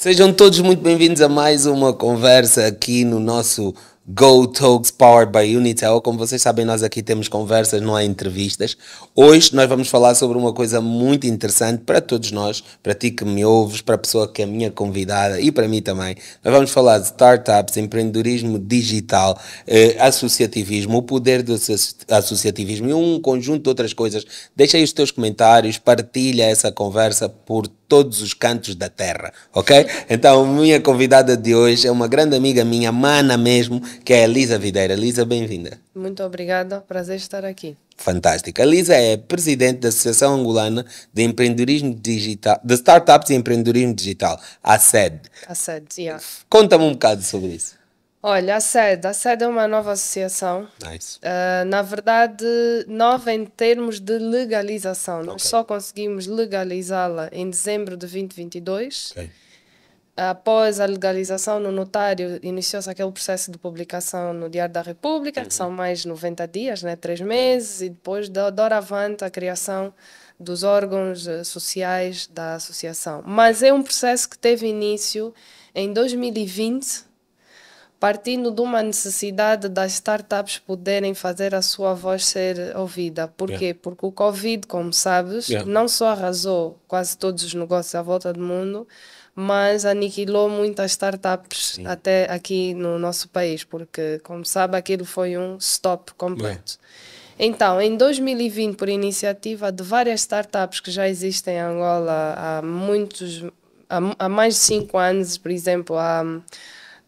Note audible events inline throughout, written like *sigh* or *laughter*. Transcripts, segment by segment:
Sejam todos muito bem-vindos a mais uma conversa aqui no nosso Go Talks Powered by Unitel. Como vocês sabem, nós aqui temos conversas, não há entrevistas. Hoje nós vamos falar sobre uma coisa muito interessante para todos nós, para ti que me ouves, para a pessoa que é a minha convidada e para mim também. Nós vamos falar de startups, empreendedorismo digital, eh, associativismo, o poder do associativismo e um conjunto de outras coisas. Deixa aí os teus comentários, partilha essa conversa por todos os cantos da terra, ok? Então, minha convidada de hoje é uma grande amiga minha, mana mesmo, que é a Elisa Videira. Elisa, bem-vinda. Muito obrigada, prazer estar aqui. Fantástica. A Lisa é presidente da Associação Angolana de Empreendedorismo Digital, de Startups e Empreendedorismo Digital, a SED. A SED, yeah. Conta-me um bocado sobre isso. Olha, a sede, a sede é uma nova associação. Nice. Uh, na verdade, nova em termos de legalização. Okay. Nós só conseguimos legalizá-la em dezembro de 2022. Okay. Após a legalização no notário, iniciou-se aquele processo de publicação no Diário da República, uhum. que são mais 90 dias, né? três meses, e depois da doravante a criação dos órgãos eh, sociais da associação. Mas é um processo que teve início em 2020 partindo de uma necessidade das startups poderem fazer a sua voz ser ouvida. Por yeah. quê? Porque o Covid, como sabes, yeah. não só arrasou quase todos os negócios à volta do mundo, mas aniquilou muitas startups Sim. até aqui no nosso país, porque, como sabe, aquilo foi um stop completo. Bem. Então, em 2020, por iniciativa de várias startups que já existem em Angola há muitos, há, há mais de cinco anos, por exemplo, a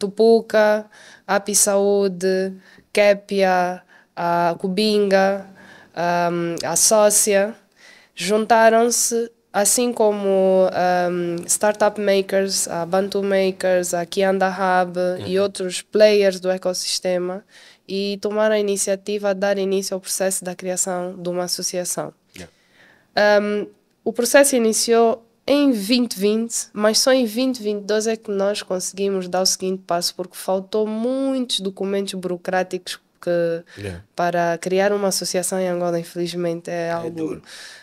Tupuca, API Saúde, Kepia, a Cubinga, a Sócia, juntaram-se, assim como um, startup makers, a Bantu Makers, a Kianda Hub uhum. e outros players do ecossistema, e tomaram a iniciativa de dar início ao processo da criação de uma associação. Yeah. Um, o processo iniciou em 2020, mas só em 2022 é que nós conseguimos dar o seguinte passo, porque faltou muitos documentos burocráticos que yeah. para criar uma associação em Angola, infelizmente, é, é algo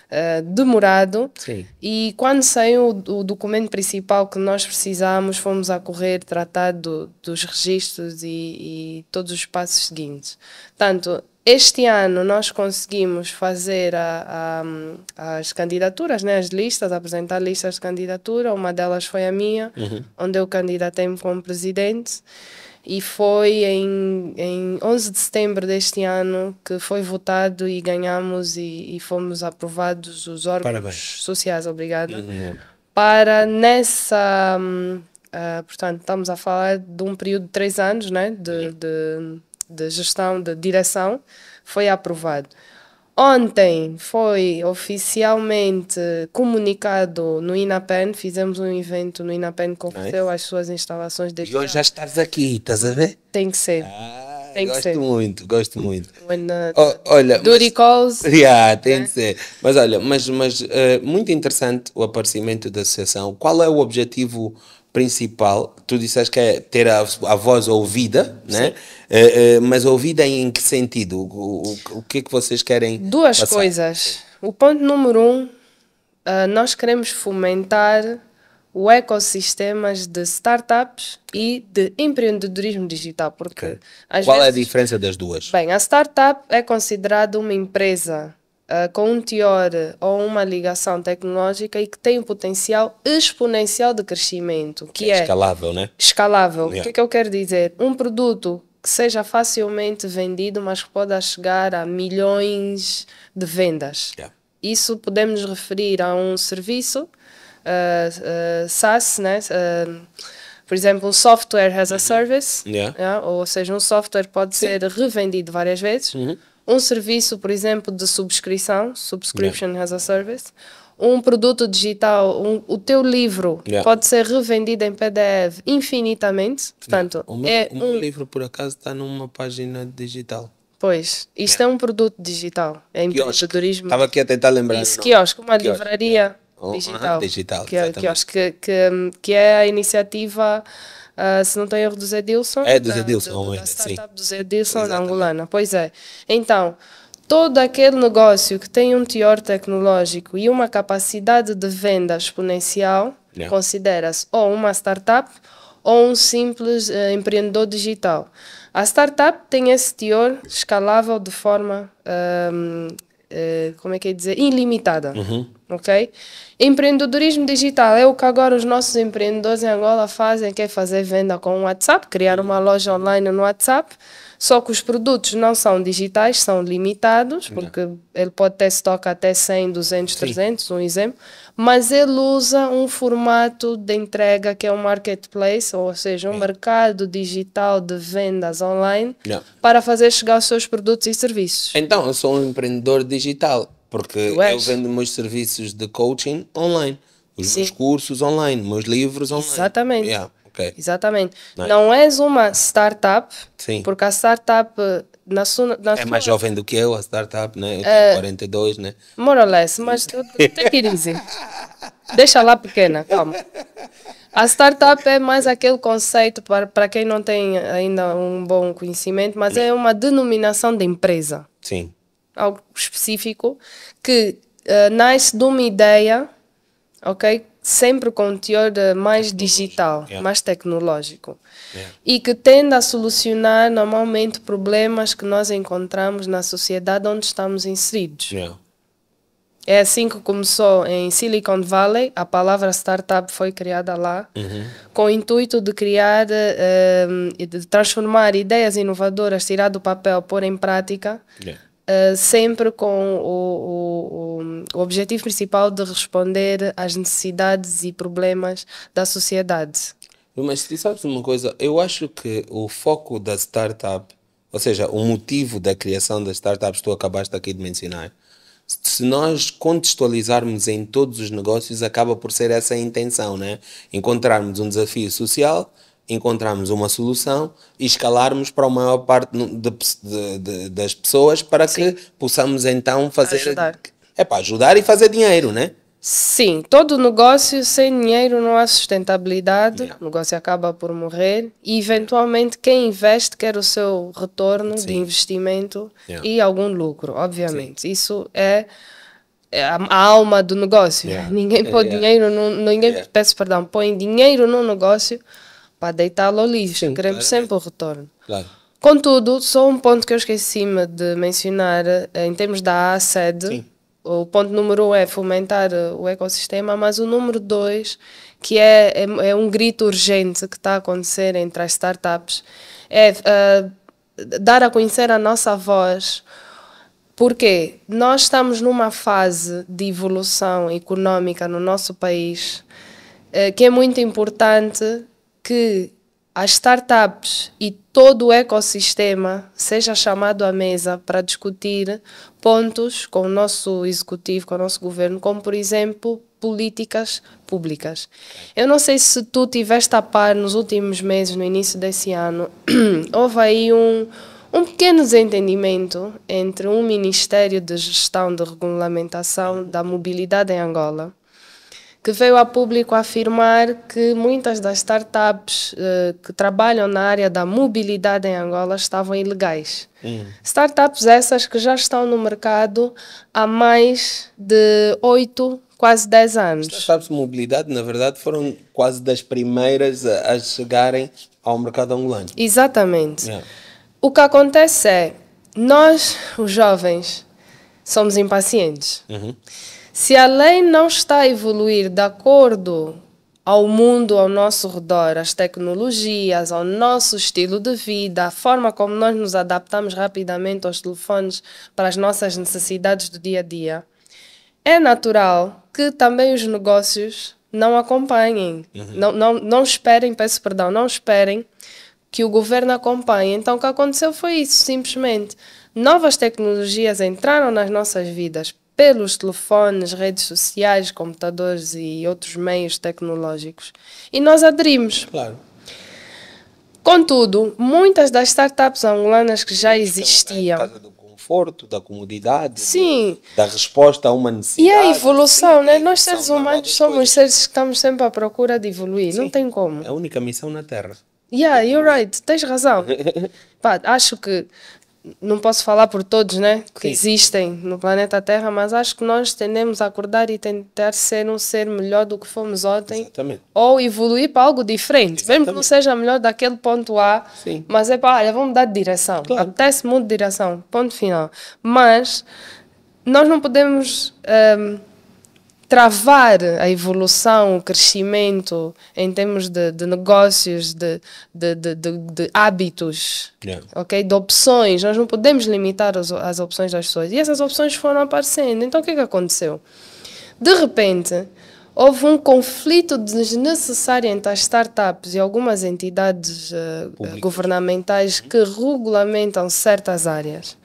é uh, demorado. Sim. E quando saiu o, o, documento principal que nós precisámos, fomos a correr tratar do, dos registros e, e, todos os passos seguintes. Tanto este ano nós conseguimos fazer a, a, as candidaturas, né, as listas, apresentar listas de candidatura. Uma delas foi a minha, uhum. onde eu candidatei-me como presidente. E foi em, em 11 de setembro deste ano que foi votado e ganhamos e, e fomos aprovados os órgãos Parabéns. sociais, obrigado. Uhum. uhum. Para nessa. Uh, portanto, estamos a falar de um período de três anos, né? de, uhum. de de gestão de direção foi aprovado. Ontem foi oficialmente comunicado no INAPEN, fizemos um evento no INAPEN que ofereceu as suas instalações de. E hoje já estás aqui, estás a ver? Tem que ser. Ah, tem que gosto ser. muito, gosto muito. Uh, oh, olha, Duty calls. *laughs* Yeah, tem né? ser. Mas olha, mas, mas uh, muito interessante o aparecimento da associação. Qual é o objetivo principal, tu disseste que é ter a, a voz ouvida, né? Uh, uh, mas ouvida em que sentido? O, o, o, que é que vocês querem? Duas passar? coisas. O ponto número um, uh, nós queremos fomentar o ecossistema de startups e de empreendedorismo digital. Porque okay. Qual vezes, é a diferença das duas? Bem, a startup é considerada uma empresa ah, com um teor ou uma ligação tecnológica e que tem um potencial exponencial de crescimento, que é, é escalável, né? Escalável. Yeah. O que é que eu quero dizer? Um produto que seja facilmente vendido, mas que pode chegar a milhões de vendas. Yeah. Isso podemos referir a um serviço uh, uh, SaaS, né? por exemplo, um software as a uhum. service, yeah. Yeah, ou seja, um software pode Sim. ser revendido várias vezes, uhum um serviço, por exemplo, de subscrição, subscription yeah. as a service, um produto digital, um, o teu livro yeah. pode ser revendido em PDF infinitamente. Portanto, o, meu, é o meu um... livro, por acaso, está numa página digital. Pois, isto é um produto digital, é empreendedorismo. Estava aqui a tentar lembrar. Isso, quiosque, uma quiosque, livraria oh, digital. uh -huh, digital que, é que, que, que é a iniciativa Uh, se não estou erro, do Zé Dilson. É, do Zé Dilson, da, do, é, da startup sim. do Zé Dilson, da angolana. Pois é. Então, todo aquele negócio que tem um teor tecnológico e uma capacidade de venda exponencial yeah. considera-se ou uma startup ou um simples uh, empreendedor digital. A startup tem esse teor escalável de forma, um, ehm, uh, eh, como é que é dizer, ilimitada. Uhum ok? Empreendedorismo digital é o que agora os nossos empreendedores em Angola fazem, que é fazer venda com o WhatsApp, criar uma loja online no WhatsApp, só que os produtos não são digitais, são limitados, porque não. ele pode ter estoque até 100, 200, Sim. 300, um exemplo, mas ele usa um formato de entrega que é um marketplace, ou seja, um hum. mercado digital de vendas online, não. para fazer chegar os seus produtos e serviços. Então, eu sou um empreendedor digital, porque eu vendo meus serviços de coaching online, os Sim. meus cursos online, meus livros online. Exatamente. Yeah. Okay. Exatamente. Nice. Não és uma startup, Sim. porque a startup eh, na sua. Na é mais jovem do que eu, a startup, né? Eu eh, tenho uh, 42, né? More or less, mas take que dizer. Deixa lá pequena, calma. A startup é mais aquele conceito, para, para quem não tem ainda um bom conhecimento, mas né. é uma denominação de empresa. Sim algo específico, que uh, nasce de uma ideia, ok? Sempre com teor eh, mais digital, yeah. mais tecnológico. Yeah. E que tende a solucionar normalmente problemas que nós encontramos na sociedade onde estamos inseridos. Yeah. É assim que começou em Silicon Valley, a palavra startup foi criada lá, uhum. com o intuito de criar eh, e uh, de transformar ideias inovadoras, tirar do papel, pôr em prática, yeah. Eh, sempre com o, o, o, objetivo principal de responder às necessidades e problemas da sociedade. Mas tu sabes uma coisa, eu acho que o foco da startup, ou seja, o motivo da criação das startups, tu acabaste aqui de mencionar, se nós contextualizarmos em todos os negócios, acaba por ser essa a intenção, né? Encontrarmos um desafio social encontrarmos uma solução e escalarmos para a maior parte de, de, de, das pessoas para Sim. que possamos então fazer. Ajudar. É para ajudar e fazer dinheiro, né? Sim, todo negócio sem dinheiro não há sustentabilidade, yeah. o negócio acaba por morrer e eventualmente quem investe quer o seu retorno Sim. de investimento yeah. e algum lucro, obviamente. Sim. Isso é, é a alma do negócio. Yeah. Ninguém é, põe dinheiro, no, ninguém, peço perdão, põe dinheiro num negócio para deitá-lo ao lixo. Sim, Queremos sempre o retorno. Claro. Contudo, só um ponto que eu esqueci-me de mencionar eh, em termos da A sede. O ponto número um é fomentar eh, o ecossistema, mas o número dois, que é, é, é um grito urgente que está a acontecer entre as startups, é uh, dar a conhecer a nossa voz, porque nós estamos numa fase de evolução econômica no nosso país uh, que é muito importante que as startups e todo o ecossistema seja chamado à mesa para discutir pontos com o nosso executivo, com o nosso governo, como por exemplo políticas públicas. Eu não sei se tu tiveste a par nos últimos meses, no início desse ano, *clears throat* houve aí um, um pequeno desentendimento entre um Ministério de Gestão de Regulamentação da Mobilidade em Angola que veio a público afirmar que muitas das startups uh, que trabalham na área da mobilidade em Angola estavam ilegais. Hum. Startups essas que já estão no mercado há mais de 8, quase 10 anos. Startups de mobilidade, na verdade, foram quase das primeiras a, a chegarem ao mercado angolano. Exatamente. Yeah. É. O que acontece é, nós, os jovens, somos impacientes. Uhum. Se a lei não está a evoluir de acordo ao mundo ao nosso redor, às tecnologias, ao nosso estilo de vida, à forma como nós nos adaptamos rapidamente aos telefones para as nossas necessidades do dia a dia, é natural que também os negócios não acompanhem, uhum. não, não, não esperem, peço perdão, não esperem que o governo acompanhe. Então, o que aconteceu foi isso, simplesmente. Novas tecnologias entraram nas nossas vidas, pelos telefones, redes sociais, computadores e outros meios tecnológicos. E nós aderimos. Claro. Contudo, muitas das startups angolanas que já existiam. causa do conforto, da comodidade, Sim. da resposta a uma necessidade. E a evolução, sim, né? Nós seres humanos somos seres que estamos sempre à procura de evoluir, sim. não tem como. É a única missão na Terra. Yeah, you're right, tens razão. *laughs* Pá, acho que não posso falar por todos, né? Que Sim. existem no planeta Terra, mas acho que nós tendemos a acordar e tentar ser um ser melhor do que fomos ontem. Exatamente. Ou evoluir para algo diferente. Exatamente. Mesmo que não seja melhor daquele ponto A, Sim. mas é para, olha, vamos mudar de direção. Claro. se muito de direção, ponto final. Mas nós não podemos. Um, travar a evolução, o crescimento em termos de, de negócios, de, de, de hábitos, yeah. ok? De opções. Nós não podemos limitar as, as, opções das pessoas. E essas opções foram aparecendo. Então, o que, é que aconteceu? De repente, houve um conflito desnecessário entre as startups e algumas entidades uh, governamentais que regulamentam certas áreas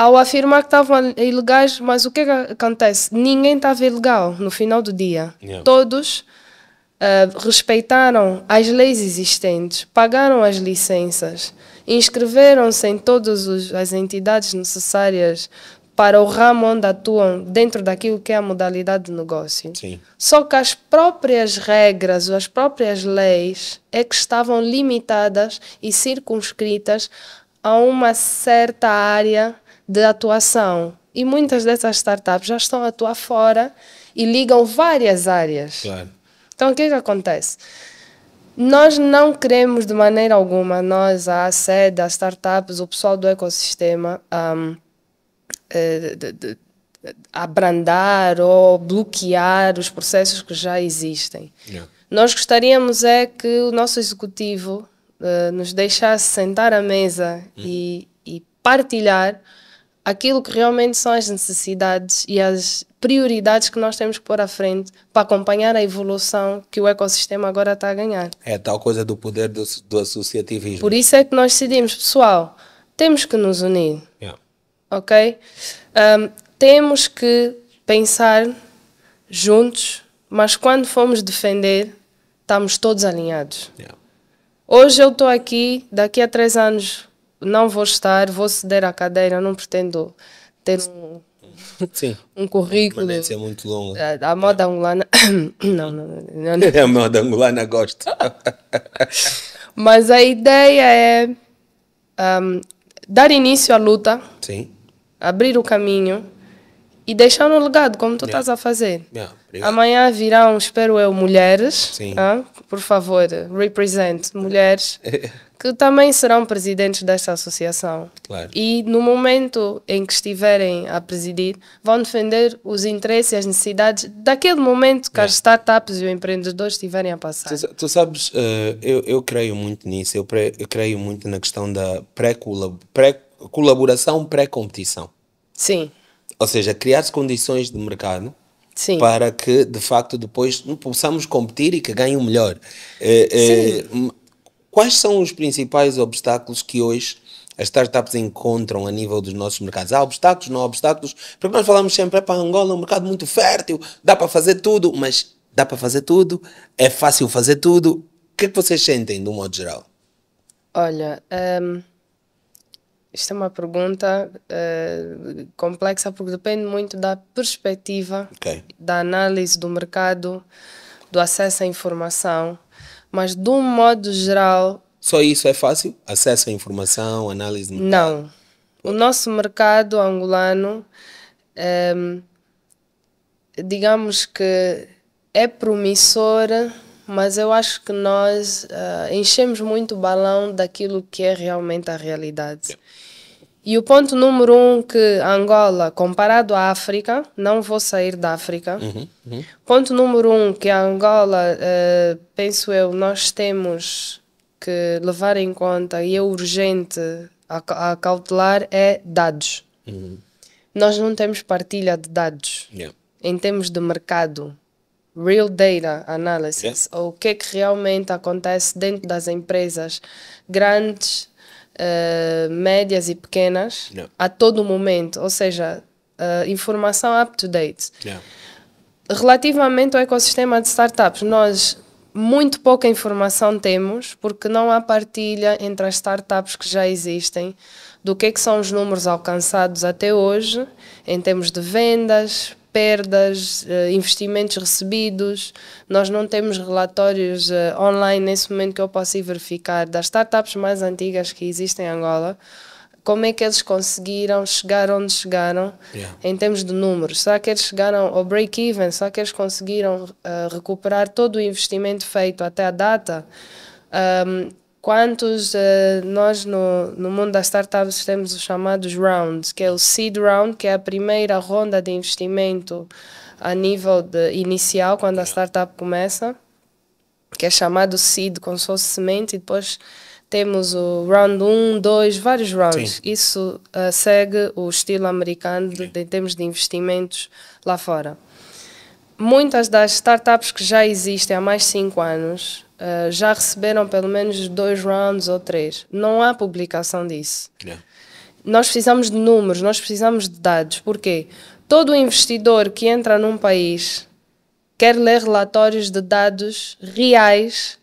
ao afirmar que estavam ilegais, mas o que, é que acontece? Ninguém estava ilegal no final do dia. Yeah. Todos uh, respeitaram as leis existentes, pagaram as licenças, inscreveram-se em todas as entidades necessárias para o ramo onde atuam dentro daquilo que é a modalidade de negócio. Sim. Só que as próprias regras, as próprias leis é que estavam limitadas e circunscritas a uma certa área de atuação. E muitas dessas startups já estão a atuar fora e ligam várias áreas. Claro. Então, o que, é que acontece? Nós não queremos de maneira alguma, nós, a sede, as startups, o pessoal do ecossistema, um, eh, de, de, de, abrandar ou bloquear os processos que já existem. Yeah. Nós gostaríamos é que o nosso executivo uh, nos deixasse sentar à mesa hum. e, e partilhar aquilo que realmente são as necessidades e as prioridades que nós temos que pôr à frente para acompanhar a evolução que o ecossistema agora está a ganhar. É tal coisa do poder do, do associativismo. Por isso é que nós decidimos, pessoal, temos que nos unir. Yeah. Ok? Um, temos que pensar juntos, mas quando formos defender, estamos todos alinhados. Yeah. Hoje eu estou aqui, daqui a três anos não vou estar, vou ceder à cadeira, não pretendo ter um, Sim. um currículo. muito longa. A, a moda é. angolana. *coughs* não, não, não, não. É, a moda angolana gosta. *laughs* Mas a ideia é um, dar início à luta, Sim. abrir o caminho e deixar no legado, como tu estás a fazer. Yeah. Amanhã virão, espero eu, mulheres, ah, por favor, represent mulheres, *laughs* que também serão presidentes desta associação. Claro. E no momento em que estiverem a presidir, vão defender os interesses e as necessidades daquele momento que yeah. as startups e os empreendedores estiverem a passar. Tu, tu sabes, uh, eu, eu creio muito nisso, eu, pre, eu creio muito na questão da pré-colaboração, pré colaboração pré competição Sim ou seja, criar -se condições de mercado Sim. para que de facto depois possamos competir e que ganhe o melhor. Eh, eh, quais são os principais obstáculos que hoje as startups encontram a nível dos nossos mercados? Há obstáculos, não há obstáculos? Porque nós falamos sempre, é para Angola, é um mercado muito fértil, dá para fazer tudo, mas dá para fazer tudo, é fácil fazer tudo. O que é que vocês sentem, de um modo geral? Olha, um, isto é uma pergunta uh, complexa porque depende muito da perspectiva, okay. da análise do mercado, do acesso à informação. Mas, de um modo geral. Só isso é fácil? Acesso à informação, análise do mercado? Não. O nosso mercado angolano, um, ehm, digamos que é promissor mas eu acho que nós uh, enchemos muito o balão daquilo que é realmente a realidade. E o ponto número um que Angola, comparado à África, não vou sair da África. Uhum, uhum. Ponto número um que Angola, uh, penso eu, nós temos que levar em conta e é urgente a, a cautelar é dados. Uhum. Nós não temos partilha de dados yeah. em termos de mercado. Real Data Analysis, yeah. o que é que realmente acontece dentro das empresas grandes, uh, médias e pequenas, yeah. a todo momento, ou seja, uh, informação up-to-date. Yeah. Relativamente ao ecossistema de startups, nós muito pouca informação temos, porque não há partilha entre as startups que já existem, do que, é que são os números alcançados até hoje, em termos de vendas, perdas, eh, investimentos recebidos. Nós não temos relatórios eh, online nesse momento que eu possa ir verificar das startups mais antigas que existem em Angola. Como é que eles conseguiram chegar onde chegaram yeah. em termos de números? Será que eles chegaram ao break-even? Será que eles conseguiram uh, recuperar todo o investimento feito até a data? Um, quantos uh, nós no, no mundo das startups temos os chamados rounds, que é o seed round, que é a primeira ronda de investimento a nível de, inicial, quando a startup começa, que é chamado seed, com só semente, e depois temos o round 1, 2, vários rounds. Sim. Isso uh, segue o estilo americano de, de, em termos de investimentos lá fora. Muitas das startups que já existem há mais de 5 anos uh, já receberam pelo menos dois rounds ou três. Não há publicação disso. Yeah. Nós precisamos de números, nós precisamos de dados. Porquê? Todo investidor que entra num país quer ler relatórios de dados reais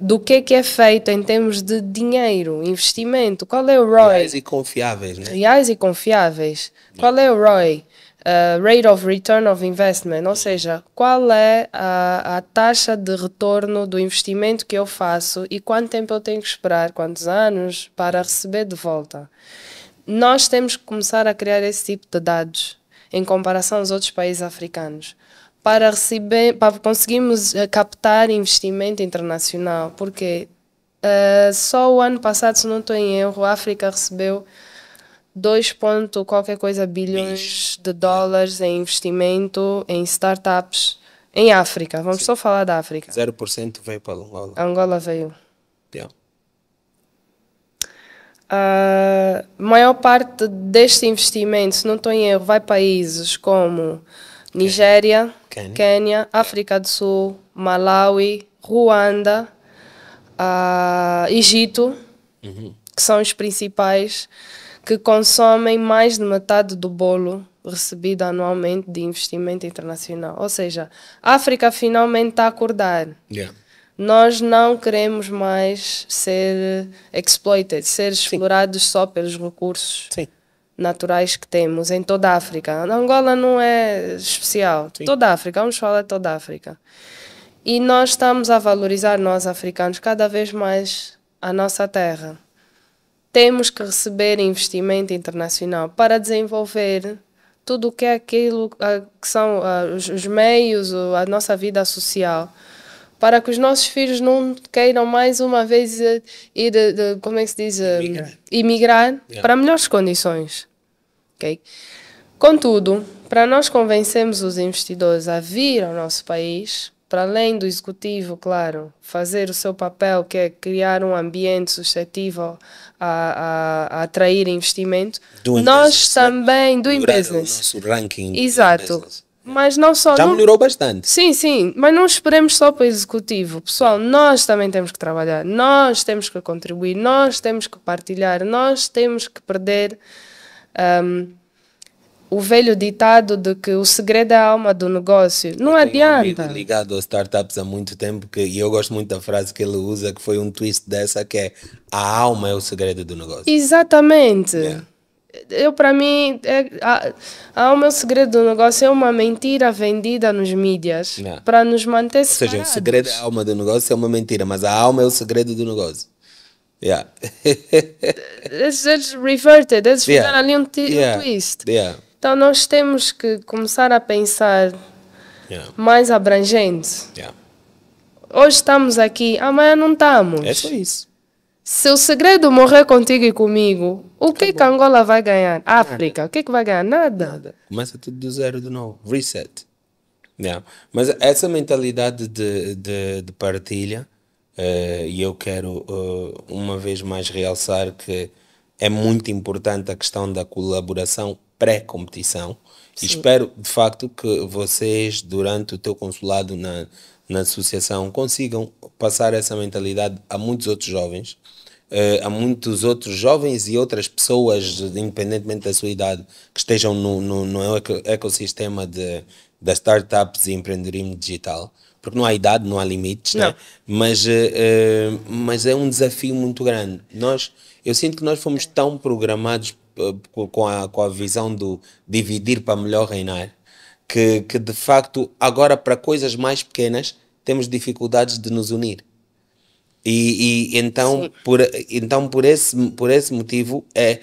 do que é que é feito em termos de dinheiro, investimento, qual é o ROI? Reais e confiáveis, né? Reais e confiáveis. Qual é o ROI? uh, rate of return of investment, ou seja, qual é a, a, taxa de retorno do investimento que eu faço e quanto tempo eu tenho que esperar, quantos anos para receber de volta. Nós temos que começar a criar esse tipo de dados em comparação aos outros países africanos para receber, para conseguirmos uh, captar investimento internacional, porque uh, só o ano passado, se não estou em erro, a África recebeu 2. qualquer coisa bilhões de dólares em investimento em startups em África. Vamos Sim. só falar da África. 0% veio para Angola. Angola veio. Yeah. A maior parte deste investimento, se não estou em erro, vai para países como Nigéria, Quênia, Quênia África do Sul, Malawi, Ruanda, uh, Egito, uhum. que são os principais que consomem mais de metade do bolo recebido anualmente de investimento internacional. Ou seja, a África finalmente está a acordar. Yeah. Nós não queremos mais ser exploited, ser explorados Sim. só pelos recursos Sim. naturais que temos em toda a África. A Angola não é especial. Sim. Toda a África, vamos falar de toda a África. E nós estamos a valorizar, nós africanos, cada vez mais a nossa terra temos que receber investimento internacional para desenvolver tudo o que é aquilo que são os meios, a nossa vida social, para que os nossos filhos não queiram mais uma vez eh, ir, eh, como é que se diz, imigrar, eh, imigrar yeah. para melhores condições. Okay? Contudo, para nós convencermos os investidores a vir ao nosso país, para além do executivo, claro, fazer o seu papel, que é criar um ambiente suscetível a, a, a atrair investimento, do nós business, né? também, do business. O nosso ranking. Exato. Né? Mas não só. Já não... melhorou bastante. Sim, sim. Mas não esperemos só para o executivo. Pessoal, nós também temos que trabalhar. Nós temos que contribuir. Nós temos que partilhar. Nós temos que perder. Um, o velho ditado de que o segredo é a alma do negócio. Não eu adianta. ligado aos startups há muito tempo que, e eu gosto muito da frase que ele usa, que foi um twist dessa, que é a alma é o segredo do negócio. Exatamente. Yeah. Eu, para mim, é, a, a alma é o segredo do negócio, é uma mentira vendida nos mídias yeah. para nos manter Ou seja, o segredo é a alma do negócio é uma mentira, mas a alma é o segredo do negócio. Yeah. eles, *laughs* eles reverted, eles yeah. fizeram ali um, yeah. um twist. Yeah. Então nós temos que começar a pensar yeah. mais abrangente. Yeah. Hoje estamos aqui, amanhã não estamos. É só isso. Se o segredo morrer contigo e comigo, o que, que Angola vai ganhar? África, o que, que vai ganhar? Nada. Nada. Começa tudo do zero de novo. Reset. Yeah. Mas essa mentalidade de, de, de partilha, uh, e eu quero uh, uma vez mais realçar que é muito importante a questão da colaboração pré-competição. espero, de facto, que vocês, durante o teu consulado na, na associação, consigam passar essa mentalidade a muitos outros jovens, uh, a muitos outros jovens e outras pessoas, independentemente da sua idade, que estejam no, no, no ecossistema de, das startups e empreendedorismo digital. Porque não há idade, não há limites, né? não. Né? Mas, uh, mas é um desafio muito grande. Nós, eu sinto que nós fomos tão programados com a, com a visão do dividir para melhor reinar, que, que de facto agora para coisas mais pequenas temos dificuldades de nos unir. E, e então, por, então por, esse, por esse motivo é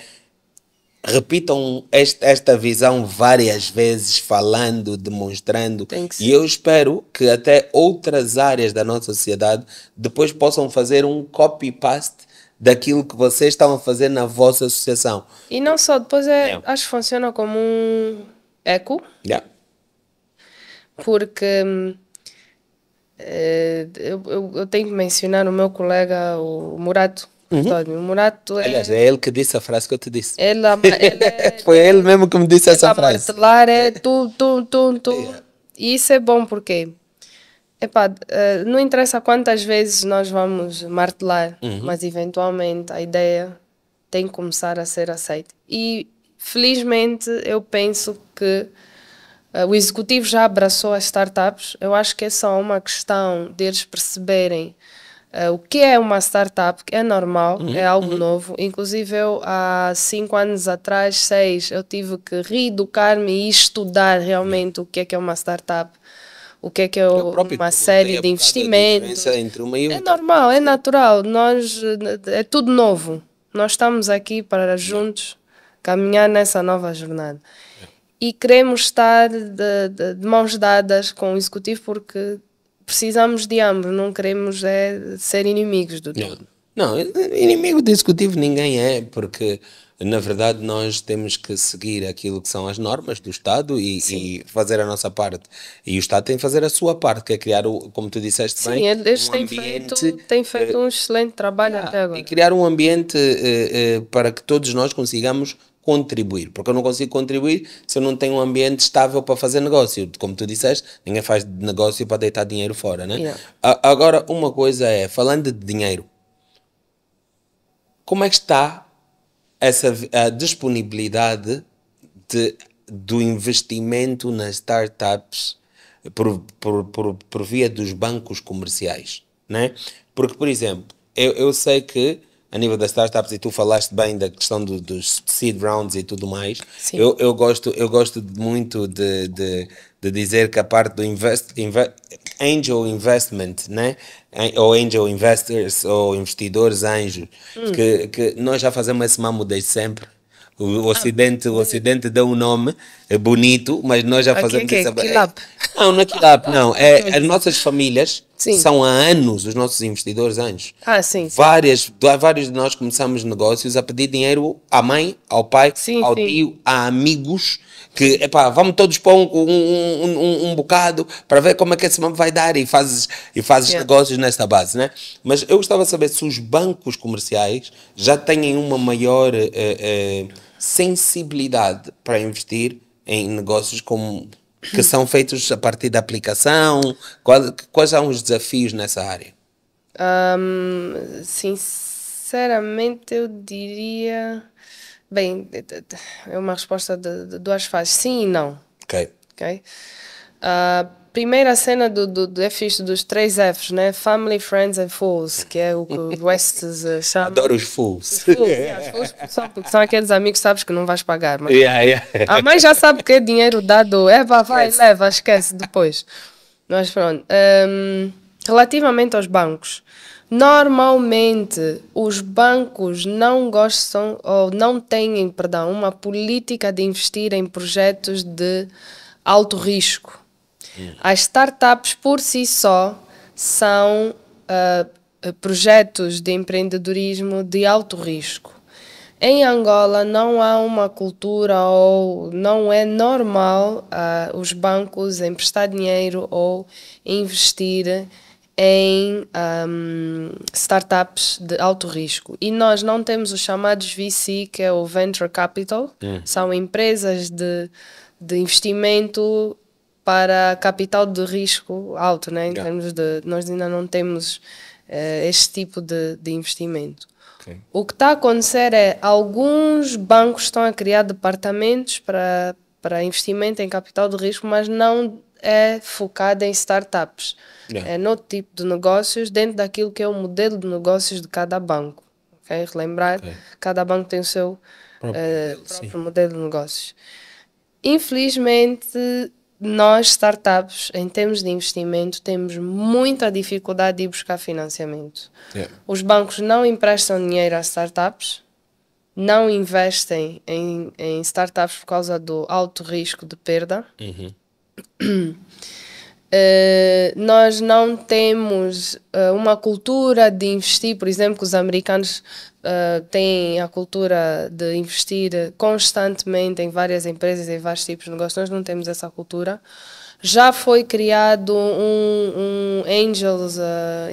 repitam esta, esta visão várias vezes, falando, demonstrando. E eu espero que até outras áreas da nossa sociedade depois possam fazer um copy-paste daquilo que vocês estão a fazer na vossa associação. E não só, depois é, acho que funciona como um eco. Yeah. Porque é, eu, eu, tenho que mencionar o meu colega, o Murato. Uhum. o Murato é, Aliás, é ele que disse a frase que eu te disse. Ele, é *laughs* ele é, Foi ele mesmo que me disse essa é frase. é *laughs* tu, tu, tu, tu. Yeah. E isso é bom porque Epá, uh, não interessa quantas vezes nós vamos martelar, uhum. mas eventualmente a ideia tem que começar a ser aceita. E felizmente eu penso que uh, o executivo já abraçou as startups. Eu acho que é só uma questão deles perceberem uh, o que é uma startup, que é normal, uhum. é algo uhum. novo. Inclusive eu há cinco anos atrás, seis, eu tive que reeducar-me e estudar realmente o que é que é uma startup o que é que é, é o, uma série de investimentos. É normal, é natural. Nós é tudo novo. Nós estamos aqui para juntos caminhar nessa nova jornada. E queremos estar de, de, de mãos dadas com o executivo porque precisamos de ambos, não queremos é, ser inimigos do todo. Não, inimigo do executivo ninguém é, porque na verdade nós temos que seguir aquilo que são as normas do Estado e, e, fazer a nossa parte. E o Estado tem que fazer a sua parte, que é criar, o, como tu disseste Sim, bem, eles um têm ambiente... Feito, têm feito eh, um excelente trabalho ah, até agora. E criar um ambiente uh, uh, para que todos nós consigamos contribuir, porque eu não consigo contribuir se eu não tenho um ambiente estável para fazer negócio. Como tu disseste, ninguém faz negócio para deitar dinheiro fora, né? Yeah. agora, uma coisa é, falando de dinheiro, como é que está essa a disponibilidade de, do investimento nas startups por, por, por, por via dos bancos comerciais. Né? Porque, por exemplo, eu, eu sei que a nível das startups, e tu falaste bem da questão do, dos seed rounds e tudo mais, Sim. eu, eu gosto, eu gosto muito de, de, de dizer que a parte do invest, invest, angel investment né, ou angel investors, ou investidores anjos, hum. que, que nós já fazemos esse mamo desde sempre. O ah. Ocidente, o Ocidente deu um nome é bonito, mas nós já fazemos okay, okay. essa. Quilap. É, não, não é Quilap, não. É, as nossas famílias sim. são há anos os nossos investidores anjos. Ah, sim. sim. Várias, vários de nós começamos negócios a pedir dinheiro à mãe, ao pai, sim, ao sim. tio, a amigos que epá, vamos todos pôr um, um, um, um bocado para ver como é que esse mamo vai dar e fazes, e fazes negócios nesta base, né? Mas eu gostava de saber se os bancos comerciais já têm uma maior eh, eh, sensibilidade para investir em negócios como que são feitos a partir da aplicação? Quais, quais são os desafios nessa área? Um, sinceramente, eu diria Bem, é uma resposta de, de duas fases, sim e não. Ok. Ok. Uh, primeira cena do, do, do é dos três Fs, né? Family, Friends and Fools, que é o que o *laughs* West eh, chama. Adoro os Fools. Os fools, yeah, os fools são, porque são aqueles amigos que sabes que não vais pagar. Mas yeah, yeah. A mãe já sabe que é dinheiro dado. É, vá, vai, yes. leva, esquece depois. Mas pronto. Um, ehm, relativamente aos bancos. Normalmente, os bancos não gostam ou não têm, perdão, uma política de investir em projetos de alto risco. Hum. As startups por si só são uh, projetos de empreendedorismo de alto risco. Em Angola não há uma cultura ou não é normal uh, os bancos emprestar dinheiro ou investir em um, startups de alto risco. E nós não temos os chamados VC, que é o Venture Capital, é. são empresas de, de investimento para capital de risco alto, né? em yeah. termos de. Nós ainda não temos uh, este tipo de, de investimento. Okay. O que está a acontecer é alguns bancos estão a criar departamentos para, para investimento em capital de risco, mas não é focada em startups, yeah. É. é no tipo de negócios, dentro daquilo que é o modelo de negócios de cada banco. Okay? Relembrar, okay. cada banco tem o seu próprio, uh, próprio modelo de negócios. Infelizmente, nós, startups, em termos de investimento, temos muita dificuldade de ir buscar financiamento. Yeah. É. Os bancos não emprestam dinheiro a startups, não investem em, em startups por causa do alto risco de perda. Uhum. Uh, nós não temos uh, uma cultura de investir, por exemplo, que os americanos uh, têm a cultura de investir constantemente em várias empresas, em vários tipos de negócios. Nós não temos essa cultura. Já foi criado um, um Angels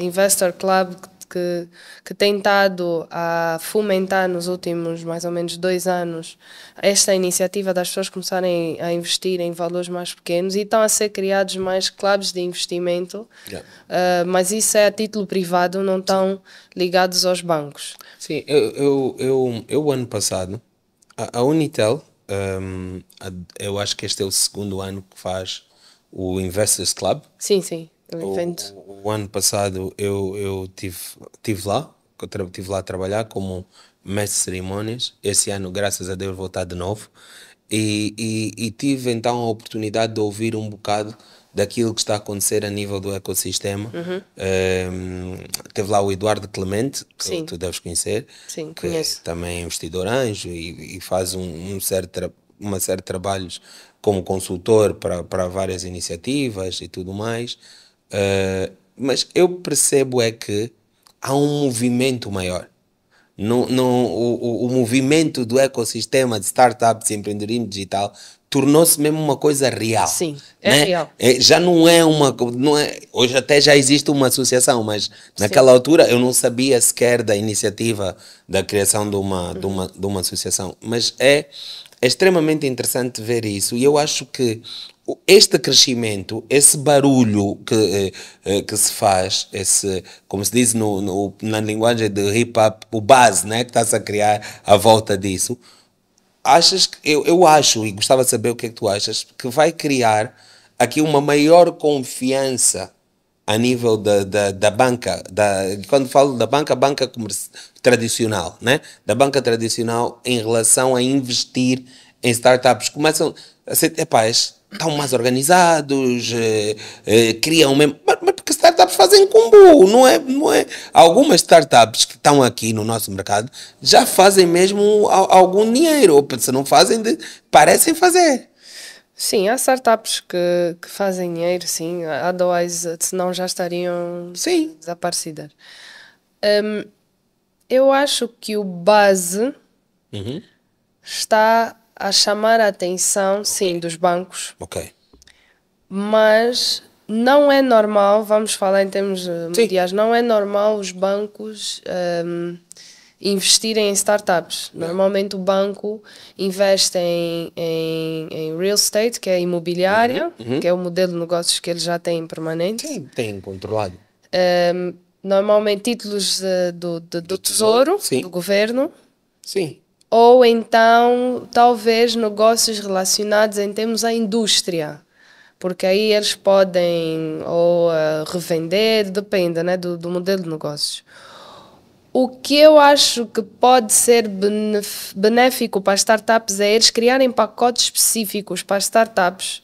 Investor Club que, que tem estado a fomentar nos últimos mais ou menos dois anos esta iniciativa das pessoas começarem a investir em valores mais pequenos e estão a ser criados mais clubes de investimento, yeah. uh, mas isso é a título privado, não estão ligados aos bancos. Sim, eu, eu, eu, eu ano passado, a, a Unitel, um, a, eu acho que este é o segundo ano que faz o Investors Club. Sim, sim. É o evento. O, o, ano passado eu, eu tive, lá, eu tive lá a trabalhar como mestre de cerimônias. Esse ano, graças a Deus, vou estar de novo. E, e, e, tive então a oportunidade de ouvir um bocado daquilo que está a acontecer a nível do ecossistema. Uhum. Um, ehm, teve lá o Eduardo Clemente, que Sim. tu deves conhecer, Sim, que conheço. É também é investidor anjo e, e faz um, um certo, uma série de trabalhos como consultor para, para várias iniciativas e tudo mais. Uh, mas eu percebo é que há um movimento maior. No, no, o, o movimento do ecossistema de startups e empreendedorismo digital tornou-se mesmo uma coisa real. Sim, é né? real. É, já não é uma. Não é, hoje até já existe uma associação, mas naquela Sim. altura eu não sabia sequer da iniciativa da criação de uma, uhum. de uma, uhum. de uma associação. Mas é, é extremamente interessante ver isso. E eu acho que este crescimento, esse barulho que, eh, eh, que se faz, esse, como se diz no, no na linguagem de hip hop, o base né, que está-se a criar à volta disso, achas que, eu, eu acho, e gostava de saber o que é que tu achas, que vai criar aqui uma maior confiança a nível da, da, da banca, da, quando falo da banca, banca tradicional, né? da banca tradicional em relação a investir em startups. Começam a ser, epá, estão mais organizados, eh, eh, criam mesmo. Mas, mas porque startups fazem combo, não é, não é? Algumas startups que estão aqui no nosso mercado já fazem mesmo a, algum dinheiro, ou se não fazem, de, parecem fazer. Sim, há startups que, que fazem dinheiro, sim, otherwise, eh, senão já estariam sim. desaparecidas. Um, eu acho que o base uhum. está a chamar a atenção, sim, dos bancos. Ok. Mas não é normal, vamos falar em termos eh, mundiais, não é normal os bancos um, ehm, investirem em startups. É. Normalmente o banco investe em, em, em real estate, que é imobiliária, uhum. Uhum. que é o modelo de negócios que eles já têm permanente. Sim, têm controlado. Um, ehm, normalmente títulos de, eh, do, de, do, do, tesouro, tesouro do governo. Sim ou então talvez negócios relacionados em termos à indústria, porque aí eles podem ou uh, revender, depende né, do, do, modelo de negócios. O que eu acho que pode ser benéfico para startups é eles criarem pacotes específicos para startups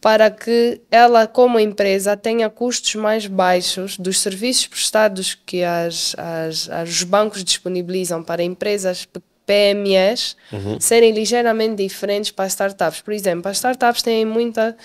para que ela, como empresa, tenha custos mais baixos dos serviços prestados que as, as, os bancos disponibilizam para empresas pequenas PMEs uhum. serem ligeiramente diferentes para as startups. Por exemplo, as startups têm muita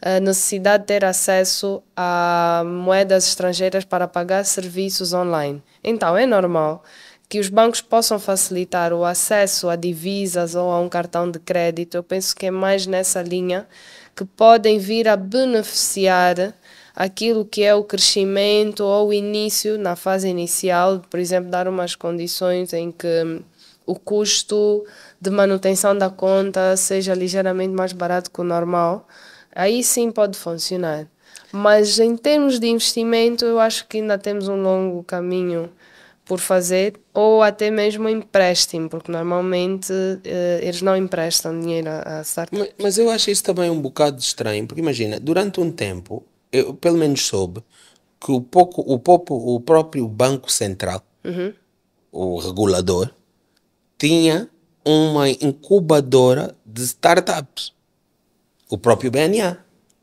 uh, necessidade de ter acesso a moedas estrangeiras para pagar serviços online. Então, é normal que os bancos possam facilitar o acesso a divisas ou a um cartão de crédito. Eu penso que é mais nessa linha que podem vir a beneficiar aquilo que é o crescimento ou o início, na fase inicial, por exemplo, dar umas condições em que o custo de manutenção da conta seja ligeiramente mais barato que o normal, aí sim pode funcionar. Mas em termos de investimento, eu acho que ainda temos um longo caminho por fazer, ou até mesmo empréstimo, porque normalmente eh, eles não emprestam dinheiro a startups. Mas, mas eu acho isso também um bocado estranho, porque imagina, durante um tempo, eu pelo menos soube que o, pouco, o, pouco, o próprio Banco Central, uhum. o regulador, tinha uma incubadora de startups. O próprio BNA.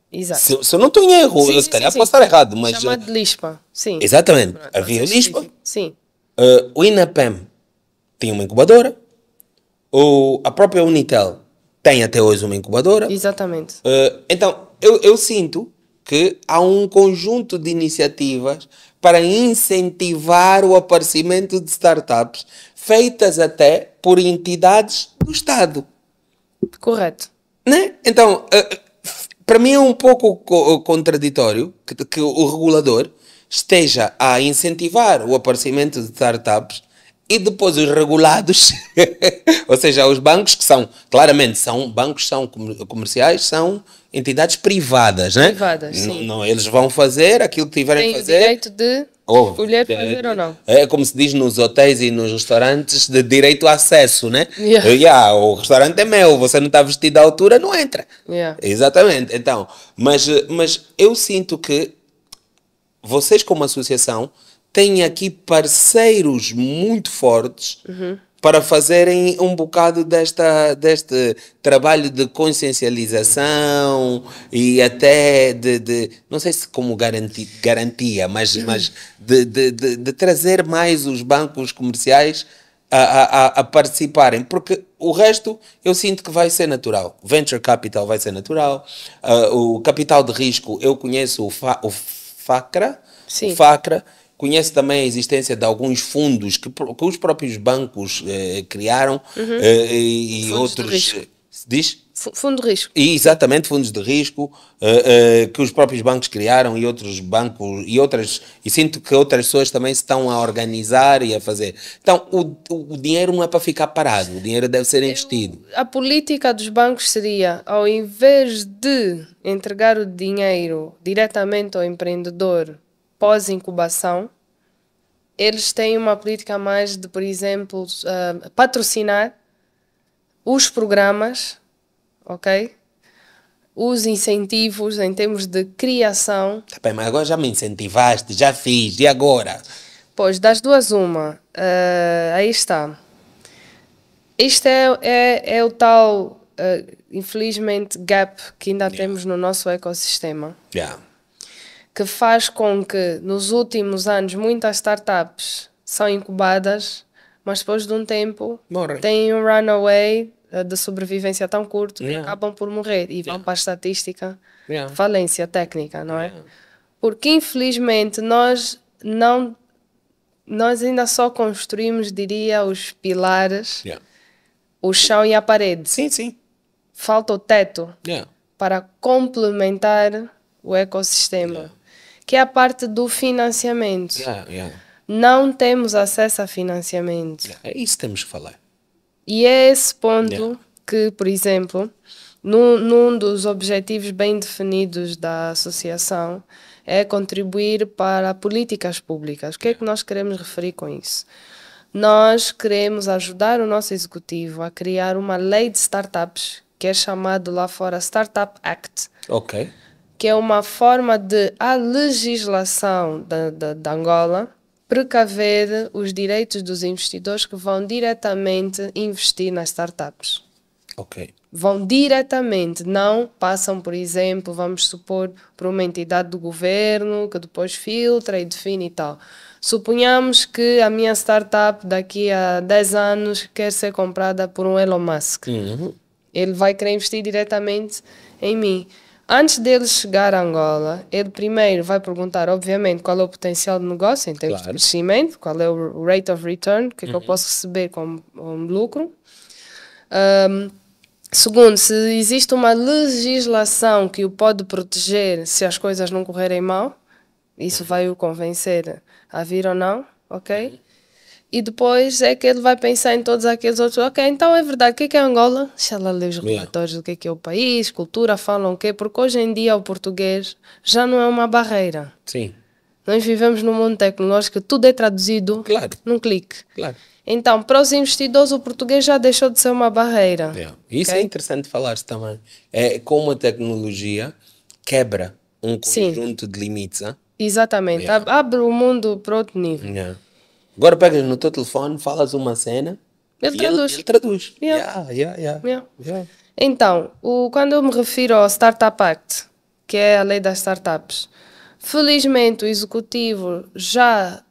Exato. Se, se eu não estou em erro, sim, eu se calhar sim, posso sim. estar errado. Mas Chamado de Lispa, sim. Exatamente. Pronto, Havia Lispa. Sim. Uh, o INAPEM tinha uma incubadora. O, a própria Unitel tem até hoje uma incubadora. Exatamente. Uh, então, eu, eu sinto que há um conjunto de iniciativas para incentivar o aparecimento de startups feitas até por entidades do Estado. Correto. Né? Então, eh, eh, para mim é um pouco eh, contraditório que, que o regulador esteja a incentivar o aparecimento de startups e depois os regulados, *laughs* ou seja, os bancos que são, claramente, são bancos, são comerciais, são entidades privadas, né? Privadas, sim. Não, não eles vão fazer aquilo que tiverem Tem a fazer. Têm o direito de Oh, Escolher fazer ou não. É, é como se diz nos hotéis e nos restaurantes de direito a acesso, né? Yeah. yeah o restaurante é meu, você não está vestido à altura, não entra. Yeah. Exatamente. Então, mas, mas eu sinto que vocês, como associação, têm aqui parceiros muito fortes uhum para fazerem um bocado desta, deste trabalho de consciencialização e até de, de não sei se como garanti, garantia, mas, mas de, de, de, trazer mais os bancos comerciais a, a, a participarem, porque o resto eu sinto que vai ser natural. Venture capital vai ser natural, uh, o capital de risco eu conheço o, fa, o FACRA, Sim. o FACRA Conhece também a existência de alguns fundos que, que os próprios bancos eh, criaram uhum. eh, e fundos outros. Eh, diz? Fundo de risco. E, exatamente, fundos de risco uh, uh, que os próprios bancos criaram e outros bancos e outras, e sinto que outras pessoas também se estão a organizar e a fazer. Então, o, o dinheiro não é para ficar parado, o dinheiro deve ser investido. Eu, a política dos bancos seria, ao invés de entregar o dinheiro diretamente ao empreendedor pós-incubação, eles têm uma política mais de, por exemplo, uh, patrocinar os programas, ok? Os incentivos em termos de criação. Bem, mas agora já me incentivaste, já fiz, e agora? Pois, das duas, uma. Uh, aí está. este é, é, é o tal, uh, infelizmente, gap que ainda yeah. temos no nosso ecossistema. Yeah que faz com que nos últimos anos muitas startups são incubadas, mas depois de um tempo Morrem. têm um runaway eh, de sobrevivência tão curto yeah. que acabam por morrer e yeah. vão para a estatística yeah. falência técnica, não é? Porque infelizmente nós não nós ainda só construímos, diria, os pilares, o chão e a parede. Sim, sim. Falta o teto para complementar o ecossistema que é a parte do financiamento. Yeah, yeah. Não temos acesso a financiamento. Yeah, é isso que temos que falar. E é esse ponto que, por exemplo, num, num dos objetivos bem definidos da associação é contribuir para políticas públicas. O que é que nós queremos referir com isso? Nós queremos ajudar o nosso executivo a criar uma lei de startups que é chamado lá fora Startup Act. Ok que é uma forma de a legislação da, da, da Angola precaver os direitos dos investidores que vão diretamente investir nas startups. Ok. Vão diretamente, não passam, por exemplo, vamos supor, por uma entidade do governo que depois filtra e define e tal. Suponhamos que a minha startup daqui a 10 anos quer ser comprada por um Elon Musk. Uhum. Ele vai querer investir diretamente em mim. Antes dele chegar a Angola, ele primeiro vai perguntar, obviamente, qual é o potencial de negócio em termos claro. de crescimento, qual é o rate of return, o que, uhum. é que eu uhum. posso receber como, como lucro. Um, segundo, se existe uma legislação que o pode proteger se as coisas não correrem mal, isso uhum. vai o convencer a vir ou não, ok? Uhum. E depois é que ele vai pensar em todos aqueles outros. Ok, então é verdade. O que é, que é Angola? Deixa lá ler os relatórios do que é, que é o país, cultura, falam o quê? Porque hoje em dia o português já não é uma barreira. Sim. Nós vivemos num mundo tecnológico, tudo é traduzido claro. num clique. Claro. Então, para os investidores, o português já deixou de ser uma barreira. É. Isso okay? é interessante falar-se também. É como a tecnologia quebra um conjunto Sim. de limites. Hein? Exatamente. Abre o mundo para outro nível. Agora pegas no teu telefone, falas uma cena. Ele traduz. Ele, ele traduz. Yeah. Yeah, yeah, então, o, quando eu me refiro ao Startup Act, que é a lei das startups, felizmente o executivo já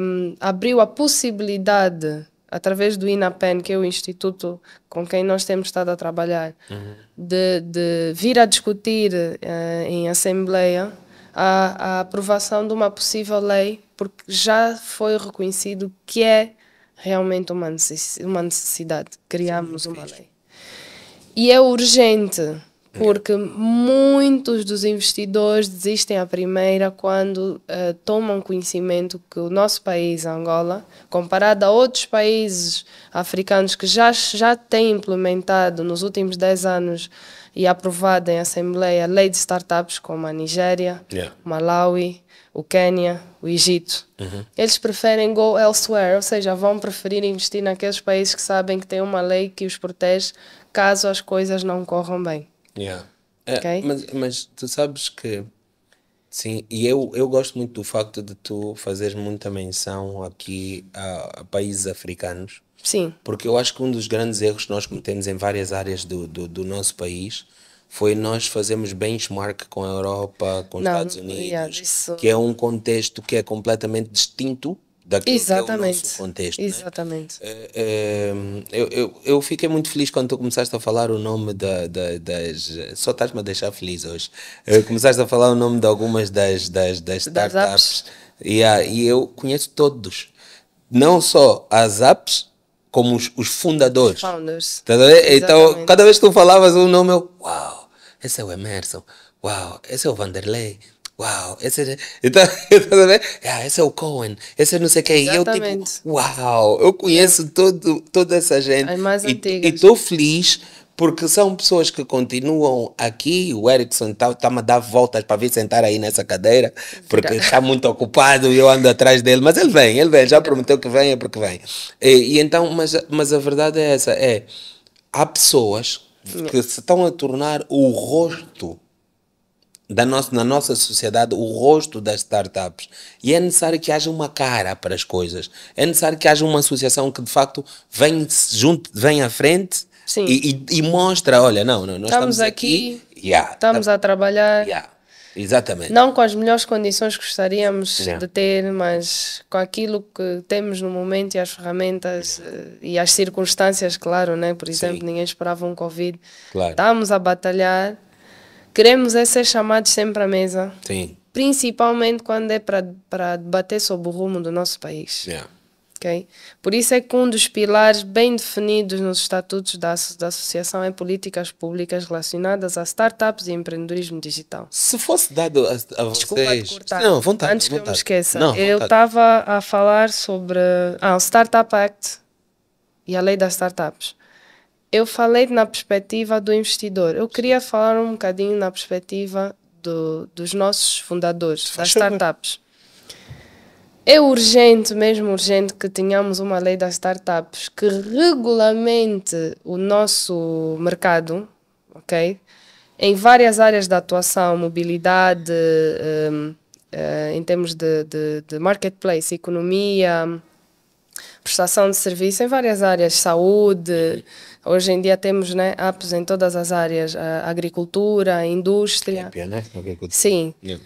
um, abriu a possibilidade, através do INAPEN, que é o instituto com quem nós temos estado a trabalhar, uhum. de, de, vir a discutir uh, em assembleia a, a aprovação de uma possível lei porque já foi reconhecido que é realmente uma necessidade, uma necessidade. uma lei. E é urgente, é. porque muitos dos investidores desistem à primeira quando uh, tomam conhecimento que o nosso país, Angola, comparado a outros países africanos que já, já têm implementado nos últimos 10 anos e aprovado em Assembleia a lei de startups, como a Nigéria, yeah. Malawi, o Quênia, o Egito. Uhum. Eles preferem go elsewhere, ou seja, vão preferir investir naqueles países que sabem que tem uma lei que os protege caso as coisas não corram bem. Yeah. É, okay? É, mas, mas tu sabes que Sim, e eu, eu gosto muito do facto de tu fazeres muita menção aqui a, a, países africanos. Sim. Porque eu acho que um dos grandes erros que nós cometemos em várias áreas do, do, do nosso país foi nós fazemos benchmark com a Europa, com os Não, Estados Unidos, yeah, isso... que é um contexto que é completamente distinto daquele Exatamente. que é o nosso contexto. Né? Exatamente. Né? É, é, eu, eu, eu, fiquei muito feliz quando tu começaste a falar o nome da, da, das. Só estás-me a deixar feliz hoje. Eh, começaste a falar o nome de algumas das, das, das startups. Das yeah, e eu conheço todos. Não só as apps, como os, os fundadores. Os founders. Tá então, Exatamente. cada vez que tu falavas o nome, eu. Uau! esse é o Emerson, uau, esse é o Vanderlei, uau, esse é. Então, *laughs* esse é o Cohen, esse é não sei quem. Exatamente. eu tipo, uau, eu conheço é. todo, toda essa gente. As mais E estou feliz porque são pessoas que continuam aqui. O Erickson está tá a dar voltas para vir sentar aí nessa cadeira, porque está muito ocupado e eu ando atrás dele. Mas ele vem, ele vem, já prometeu que vem, é porque vem. E, eh, e então, mas, mas a verdade é essa: é, eh, há pessoas que se estão a tornar o rosto da nossa na nossa sociedade o rosto das startups. E é necessário que haja uma cara para as coisas. É necessário que haja uma associação que de facto vem, junto, vem à frente e, e, e, mostra: olha, não, não nós estamos, estamos aqui, aqui yeah, estamos tá, a trabalhar. Yeah. Exatamente. Não com as melhores condições que gostaríamos não. de ter, mas com aquilo que temos no momento e as ferramentas eh, e as circunstâncias, claro, né? Por exemplo, Sim. ninguém esperava um Covid. Claro. Estamos a batalhar. Queremos é ser chamados sempre à mesa. Sim. Principalmente quando é para debater sobre o rumo do nosso país. Yeah. Okay? Por isso é que um dos pilares bem definidos nos estatutos da, da associação é políticas públicas relacionadas a startups e empreendedorismo digital. Se fosse dado a, a vocês... Cortar. Não, vontade. Antes vontade. que eu me esqueça, Não, eu estava a falar sobre ah, o Startup Act e a lei das startups. Eu falei na perspectiva do investidor. Eu queria falar um bocadinho na perspectiva do, dos nossos fundadores, das startups. É urgente, mesmo urgente, que tenhamos uma lei das startups que regulamente o nosso mercado, ok? Em várias áreas da atuação, mobilidade, um, uh, eh, em termos de, de, de marketplace, economia, prestação de serviço, em várias áreas, saúde, Hoje em dia temos né, apps em todas as áreas, eh, agricultura, indústria. Épia, né? Agricultura. Sim. Yeah.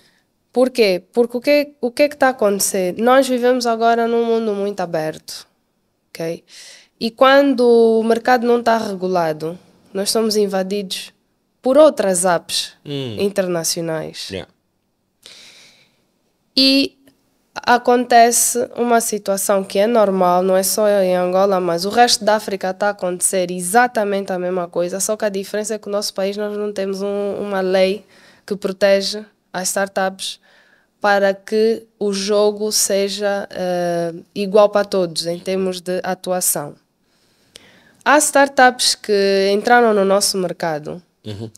Porquê? Porque o que, é, o que é que está a acontecer? Nós vivemos agora num mundo muito aberto, ok? E quando o mercado não está regulado, nós somos invadidos por outras apps hum. internacionais. Yeah. E acontece uma situação que é normal, não é só em Angola, mas o resto da África está a acontecer exatamente a mesma coisa, só que a diferença é que o nosso país nós não temos um, uma lei que protege às startups para que o jogo seja uh, igual para todos em termos de atuação. Há startups que entraram no nosso mercado uhum.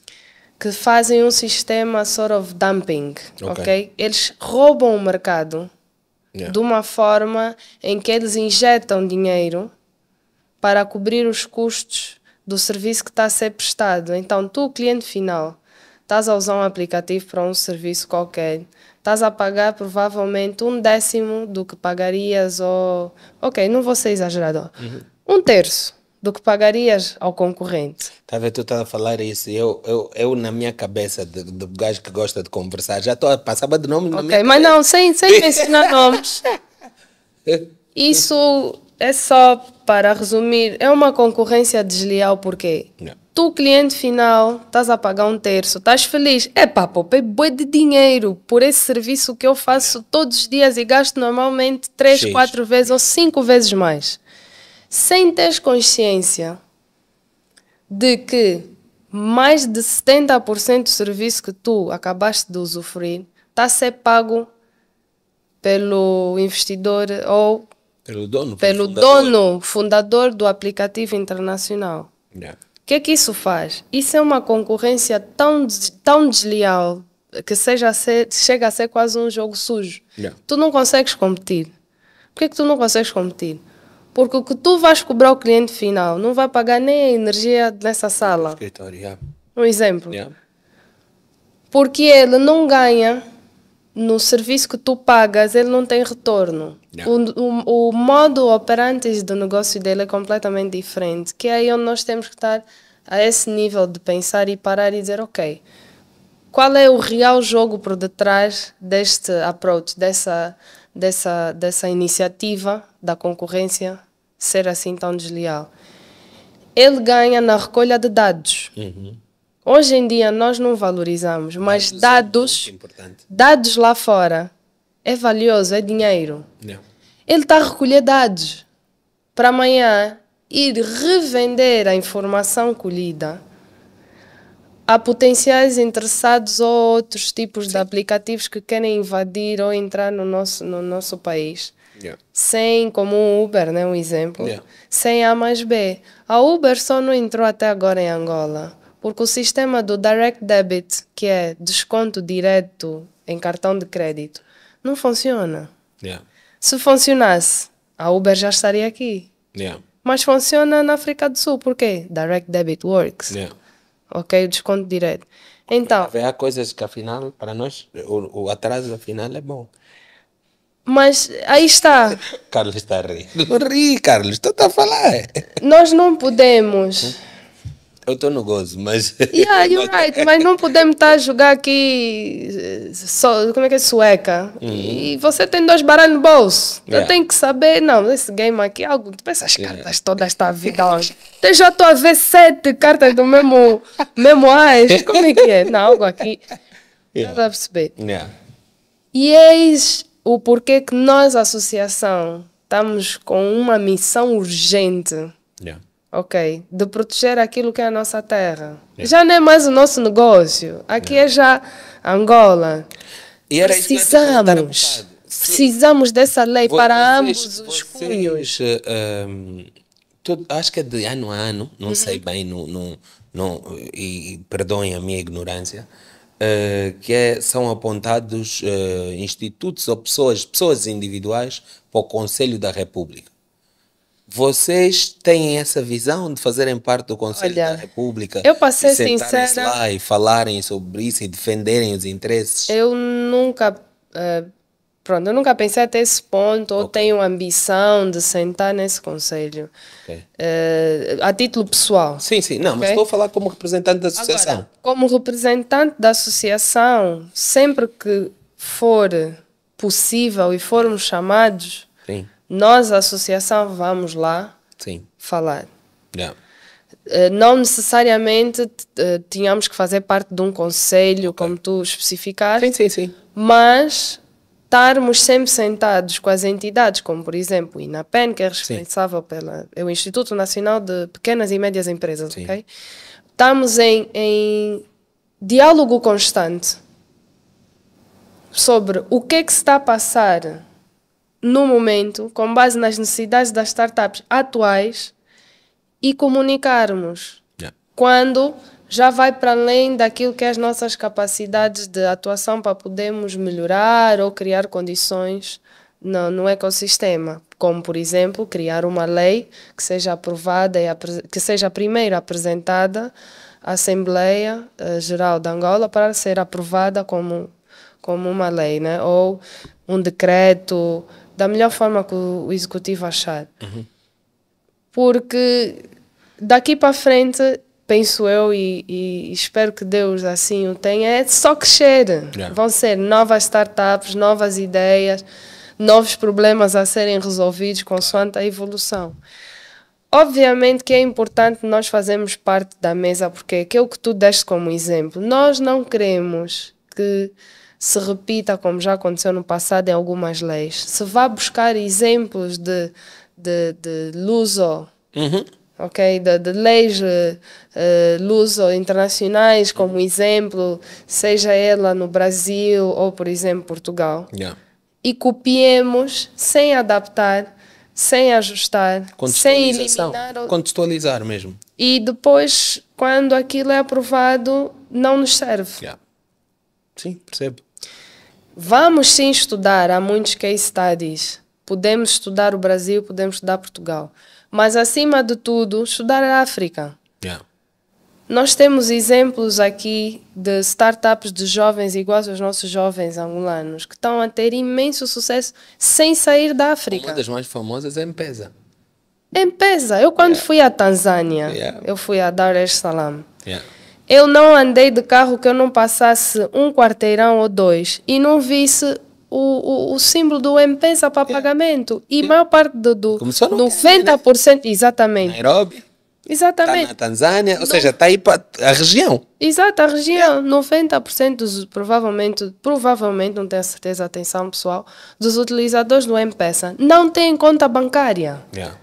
que fazem um sistema sort of dumping, ok? okay? Eles roubam o mercado yeah. de uma forma em que eles injetam dinheiro para cobrir os custos do serviço que está a ser prestado. Então, tu, cliente final, estás a usar um aplicativo para um serviço qualquer, estás a pagar provavelmente um décimo do que pagarias ou. Ok, não vou ser exagerado. Uhum. Um terço do que pagarias ao concorrente. Estava tá tu estás a falar isso. Eu, eu, eu na minha cabeça, de, gajo que gosta de conversar, já passava de nome Ok, na minha mas não, sem, sem *laughs* mencionar nomes. *laughs* Isso é só para resumir, é uma concorrência desleal, porquê? Não tu, cliente final, estás a pagar um terço, estás feliz. É pá, poupei boi de dinheiro por esse serviço que eu faço é. todos os dias e gasto normalmente três, quatro vezes ou cinco vezes mais. Sem teres consciência de que mais de 70% do serviço que tu acabaste de usufruir está a ser pago pelo investidor ou pelo dono, pelo, pelo fundador. dono fundador do aplicativo internacional. Yeah. É. O que é que isso faz? Isso é uma concorrência tão, tão desleal que seja a ser, chega a ser quase um jogo sujo. Yeah. Tu não consegues competir. Por que tu não consegues competir? Porque o que tu vais cobrar o cliente final não vai pagar nem a energia nessa sala. Um exemplo. Yeah. Porque ele não ganha no serviço que tu pagas, ele não tem retorno. Não. O, o, o, modo operante do negócio dele é completamente diferente, que é aí onde nós temos que estar a esse nível de pensar e parar e dizer, ok, qual é o real jogo por detrás deste approach, dessa, dessa, dessa iniciativa da concorrência ser assim tão desleal? Ele ganha na recolha de dados. Uhum Hoje em dia nós não valorizamos, mas é dados, dados, dados lá fora é valioso, é dinheiro. Não. Ele está a recolher dados para amanhã ir revender a informação colhida a potenciais interessados ou outros tipos Sim. de aplicativos que querem invadir ou entrar no nosso, no nosso país. Yeah. Sem, como o Uber, né, um exemplo, yeah. sem A mais B. A Uber só não entrou até agora em Angola porque o sistema do direct debit, que é desconto direto em cartão de crédito, não funciona. Yeah. Se funcionasse, a Uber já estaria aqui. Yeah. Mas funciona na África do Sul, porque direct debit works. Yeah. Ok, o desconto direto. Então. Há coisas que afinal, para nós, o, o atraso afinal é bom. Mas aí está. *laughs* Carlos está a rir. ri, Carlos, estou a falar. Nós não podemos. Hum? Eu estou no gozo, mas. Yeah, *laughs* you're right, mas não podemos estar tá a jogar aqui. Eh, só. como é que é? Sueca. Uhum. E você tem dois baralhos no bolso. Yeah. Eu é. tenho que saber. Não, esse game aqui, é algo. Tipo, essas é. cartas yeah. todas esta vida. Tem já estou a ver sete cartas do mesmo. mesmo as. Como é que é? Não, algo aqui. Yeah. dá a perceber. Yeah. E eis o porquê que nós, associação, estamos com uma missão urgente. Yeah ok, de proteger aquilo que é a nossa terra. É. Já não é mais o nosso negócio, aqui é, é já Angola. E era precisamos, precisamos dessa lei vocês, para ambos os cunhos. Ehm, acho que é de ano a ano, não uhum. sei bem, e perdoem a minha ignorância, uh, que é, são apontados uh, institutos ou pessoas, pessoas individuais para o Conselho da República. Vocês têm essa visão de fazerem parte do Conselho Olha, da República? Eu passei e sincera. lá e falarem sobre isso e defenderem os interesses? Eu nunca. Uh, pronto, eu nunca pensei até esse ponto okay. ou tenho ambição de sentar nesse Conselho. Okay. Uh, a título pessoal. Sim, sim. Não, okay? mas estou a falar como representante da associação. Agora, como representante da associação, sempre que for possível e formos chamados nós, a associação, vamos lá Sim. falar. Yeah. Não necessariamente eh, tínhamos que fazer parte de um conselho, okay. como tu especificaste. Sim, sim, sim. Mas estarmos sempre sentados com as entidades, como por exemplo o INAPEN, que é responsável Sim. pela é o Instituto Nacional de Pequenas e Médias Empresas, Sim. ok? Estamos em, em diálogo constante sobre o que é que se está a passar no momento, com base nas necessidades das startups atuais e comunicarmos. Yeah. Quando já vai para além daquilo que é as nossas capacidades de atuação para podermos melhorar ou criar condições no, no ecossistema, como por exemplo criar uma lei que seja aprovada e que seja primeiro apresentada à Assembleia eh, Geral da Angola para ser aprovada como, como uma lei, né? ou um decreto da melhor forma que o, executivo achar. Uhum. Porque daqui para frente, penso eu e, e, espero que Deus assim o tenha, é só crescer. Yeah. Vão ser novas startups, novas ideias, novos problemas a serem resolvidos consoante a evolução. Obviamente que é importante nós fazermos parte da mesa, porque é aquilo que tu deste como exemplo. Nós não queremos que se repita, como já aconteceu no passado, em algumas leis. Se vá buscar exemplos de, de, de luso, uhum. ok? De, de leis uh, luso internacionais como exemplo, seja ela no Brasil ou, por exemplo, Portugal. Yeah. E copiemos sem adaptar, sem ajustar, sem eliminar. Contextualizar mesmo. E depois, quando aquilo é aprovado, não nos serve. Yeah. Sim, percebo. Vamos sim estudar, há muitos case studies. Podemos estudar o Brasil, podemos estudar Portugal. Mas, acima de tudo, estudar a África. Yeah. Nós temos exemplos aqui de startups de jovens iguais aos nossos jovens angolanos, que estão a ter imenso sucesso sem sair da África. Uma das mais famosas é a Empesa. Empesa. Eu, quando yeah. fui à Tanzânia, yeah. eu fui a Dar es Salaam. Yeah. Eu não andei de carro que eu não passasse um quarteirão ou dois e não visse o, o, o, símbolo do M-Pesa para é. pagamento. E é. maior parte do, do Começou 90%, né? exatamente. Nairobi. Exatamente. Tá na Tanzânia, ou no... seja, está aí para a região. Exato, a região. Yeah. É. 90% dos, provavelmente, provavelmente, não tenho certeza, atenção pessoal, dos utilizadores do M-Pesa não têm conta bancária. Yeah.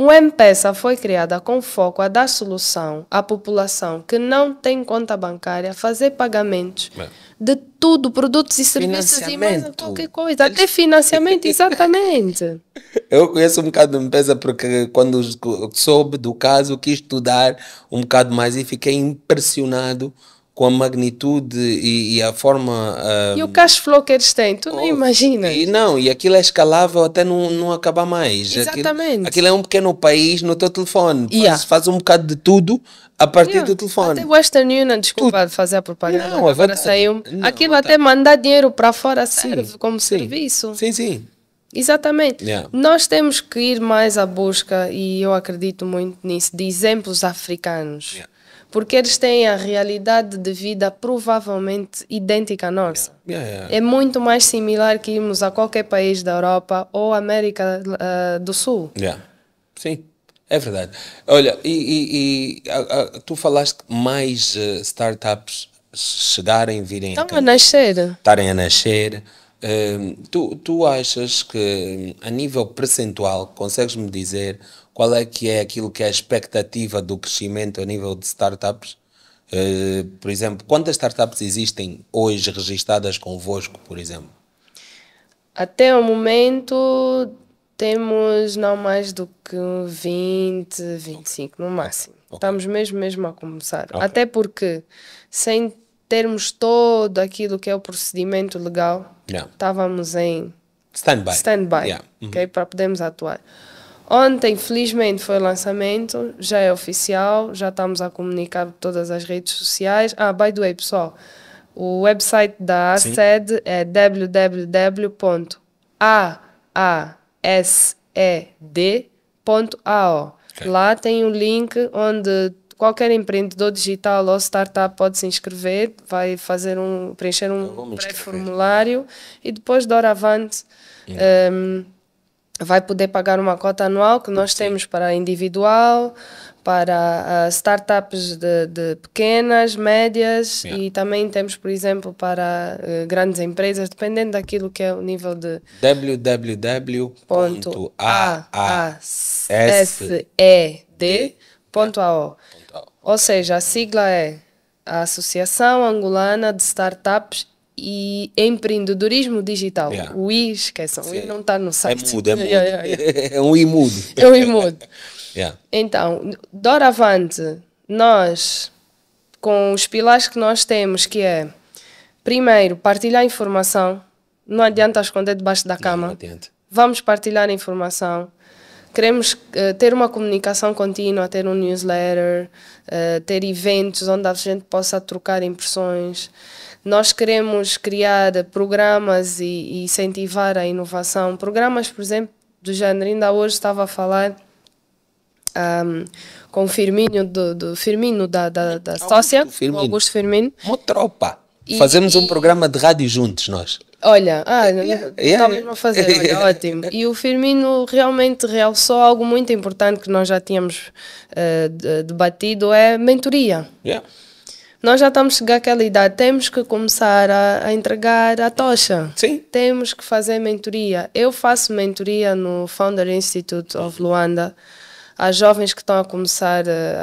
Um MPESA foi criada com foco a dar solução à população que não tem conta bancária fazer pagamentos é. de tudo, produtos e serviços e mais qualquer coisa, até financiamento, *laughs* exatamente. Eu conheço um bocado do MPESA porque quando soube do caso quis estudar um bocado mais e fiquei impressionado com a magnitude e, e a forma. Uh, e o cash flow que eles têm, tu não oh, imaginas. E não, e aquilo é escalável até não, não acabar mais. Exatamente. Aquilo, aquilo é um pequeno país no teu telefone. Yeah. Faz, faz um bocado de tudo a partir yeah. do telefone. Até Western Union, desculpa de fazer a propaganda, não, agora é saiu. Não, aquilo é até mandar dinheiro para fora serve sim, como sim. serviço. Sim, sim. Exatamente. Yeah. Nós temos que ir mais à busca, e eu acredito muito nisso, de exemplos africanos. Yeah porque eles têm a realidade de vida provavelmente idêntica à nossa. Yeah. Yeah, yeah. É muito mais similar que irmos a qualquer país da Europa ou América uh, do Sul. Sim, é verdade. Olha, e, e, e a, a, tu falaste que mais uh, startups chegarem, virem... Estão a, a nascer. Estarem a nascer. Uh, tu, tu achas que a nível percentual consegues-me dizer qual é que é aquilo que é a expectativa do crescimento a nível de startups? Uh, por exemplo, quantas startups existem hoje registadas convosco, por exemplo? Até o momento temos não mais do que 20, 25 no máximo. Okay. Estamos mesmo, mesmo a começar. Okay. Até porque, sem termos todo aquilo que é o procedimento legal, yeah. estávamos em stand-by, stand yeah. uhum. okay, para podermos atuar. Ontem, felizmente, foi o lançamento, já é oficial, já estamos a comunicar por todas as redes sociais. Ah, by the way, pessoal, o website da ASED é www.aased.ao. Okay. Lá tem um link onde qualquer empreendedor digital ou startup pode se inscrever, vai fazer um preencher um pré-formulário e depois doravante yeah. um, vai poder pagar uma cota anual que nós temos para individual, para uh, startups de, de, pequenas, médias yeah. e também temos, por exemplo, para uh, grandes empresas, dependendo daquilo que é o nível de www.aased.ao. Ou seja, a sigla é a Associação Angolana de Startups e empreendedorismo digital. Yeah. O I, esqueçam, Sim. o I não está no site. É mudo, é *laughs* mudo. Yeah, yeah, *laughs* é um I mudo. É um I mudo. *laughs* Então, doravante, nós, com os pilares que nós temos, que é, primeiro, partilhar informação. Não adianta esconder debaixo da cama. Não, não Vamos partilhar informação. Queremos uh, ter uma comunicação contínua, ter um newsletter, uh, ter eventos onde a gente possa trocar impressões. Nós queremos criar programas e, e incentivar a inovação. Programas, por exemplo, do género, ainda hoje estava a falar um, com o Firmino, do, do Firmino da, da, da Sócia, Augusto Firmino. Augusto Firmino. Uma tropa. E, Fazemos e, um programa de rádio juntos nós. Olha, ah, yeah, é, é, é. yeah, a fazer, olha, *laughs* ótimo. E o Firmino realmente realçou algo muito importante que nós já tínhamos uh, debatido, é mentoria. Yeah nós já estamos a chegar àquela idade, temos que começar a, a, entregar a tocha. Sim. Temos que fazer mentoria. Eu faço mentoria no Founder Institute of Luanda a jovens que estão a começar eh,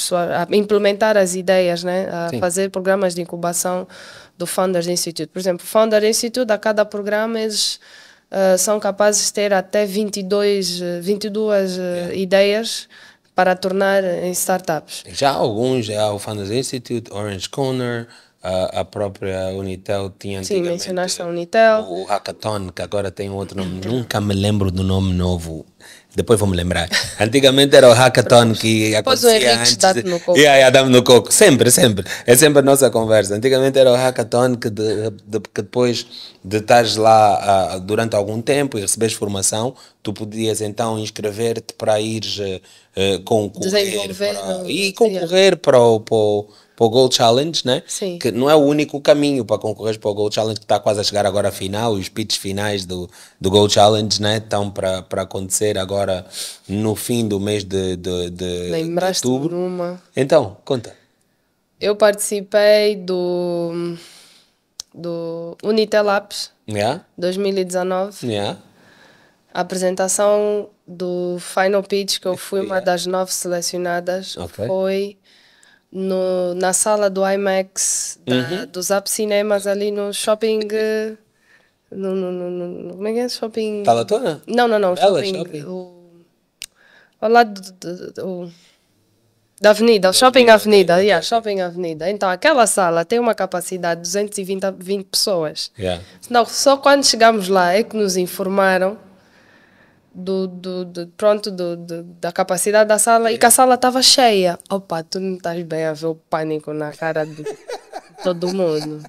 a, a implementar as ideias, né? a Sim. fazer programas de incubação do Founders Institute. Por exemplo, o Founder Institute, a cada programa, eles uh, são capazes de ter até 22, 22 eh, ideias para tornar em startups. Já alguns, já o Founders Institute, Orange Corner, a, a própria Unitel tinha Sim, mencionaste a Unitel. O Hackathon, que agora tem outro nome, nunca me lembro do nome novo. Depois vou me lembrar. *laughs* Antigamente era o hackathon que acontecia Pôs o Henrique antes. De... No coco. Yeah, yeah, dá no coco. Sempre, sempre. É sempre a nossa conversa. Antigamente era o hackathon que, de, de, que depois de estares lá uh, durante algum tempo e recebes formação, tu podias então inscrever-te para ires uh, concorrer. Para, e concorrer para o, para o para o Gold Challenge, né? Sim. Que não é o único caminho para concorrer para o Gold Challenge, que está quase a chegar agora à final, os pits finais do, do Gold Challenge, né? Estão para, para acontecer agora no fim do mês de, de, de, Lembraste de outubro. Uma. Então, conta. Eu participei do, do Unitelabs yeah. 2019. Yeah. A apresentação do Final Pitch, que eu fui yeah. uma das nove selecionadas, okay. foi no, na sala do IMAX, da, uhum. dos Up Cinemas, ali no shopping. Eh, no, no, no, como é que é? Shopping. Talatona? Tá não, não, não. Ela, é shopping. shopping. O, ao lado do, do, do, da avenida, o shopping, shopping avenida, avenida. Yeah, shopping avenida. Então, aquela sala tem uma capacidade de 220 20 pessoas. Yeah. Não, só quando chegamos lá é que nos informaram do, do, do pronto do, do, da capacidade da sala e que a sala estava cheia. Opa, tu não estás bem a ver o pânico na cara de *laughs* todo mundo.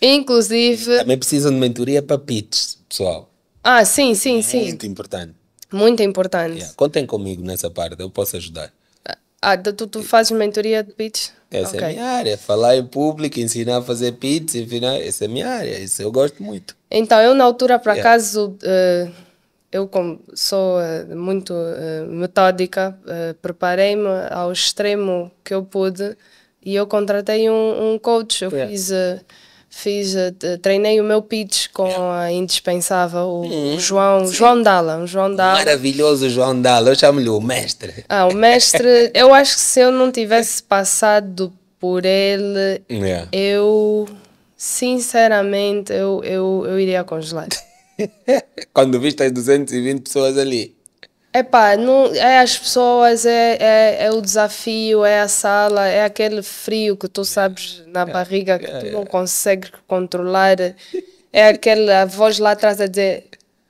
Inclusive. Também precisam de mentoria para pits, pessoal. Ah, sim, sim, é sim. Muito importante. Muito importante. Yeah. Contem comigo nessa parte, eu posso ajudar. Ah, ah tu, tu fazes mentoria de pits? Essa okay. é a minha área. Falar em público, ensinar a fazer pits, enfim, essa é a minha área. Isso eu gosto muito. Então, eu na altura, por yeah. uh, eu como sou eh, muito eh, metódica, eh, preparei-me ao extremo que eu pude e eu contratei um, um coach, eu yeah. É. fiz fiz, treinei o meu pitch com é. a indispensável, o João, João Dala, João Maravilhoso João Dala, eu chamo-lhe o mestre. Ah, o mestre, *laughs* eu acho que se eu não tivesse passado por ele, yeah. É. eu, sinceramente, eu, eu, eu iria congelar. *laughs* *laughs* Quando viste as 220 pessoas ali. Epá, não, é as pessoas, é, é, é, o desafio, é a sala, é aquele frio que tu sabes na é, barriga que tu é, não é. consegues controlar. É aquela voz lá atrás a dizer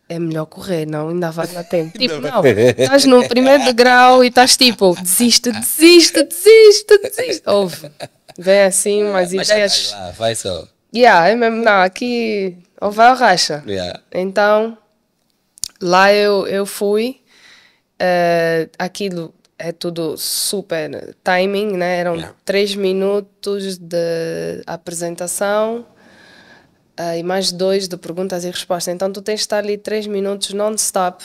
é melhor correr, não, ainda vai dar tempo. Tipo, não, estás no primeiro grau e estás tipo, desiste, desiste, desiste, desiste. Ouve, vem assim, mas isto Vai lá, vai só. Yeah, é mesmo, não, aqui ou vai ao racha. Yeah. Então, lá eu, eu fui. Uh, aquilo é tudo super timing, né? Eram yeah. três minutos de apresentação uh, e mais dois de perguntas e respostas. Então, tu tens de estar ali três minutos non-stop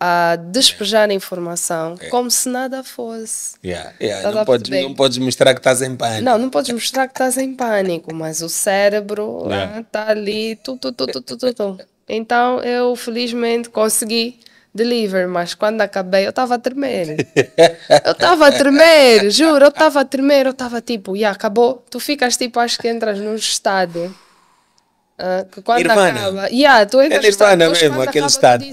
a despejar informação é. como se nada fosse. Yeah, yeah. Tá não, podes, não, podes, mostrar que estás em pânico. Não, não podes mostrar que estás em pânico, mas o cérebro ah, está ali. Tu, tu, tu, tu, tu, tu, tu. Então eu felizmente consegui deliver, mas quando acabei eu estava a tremer. Eu estava a tremer, *laughs* juro, eu estava a tremer, eu estava tipo, e yeah, acabou. Tu ficas tipo, acho que entras num estado. Uh, ah, que quando Irmana. acaba. Yeah, tu entras, é Nirvana mesmo, acaba, aquele estado.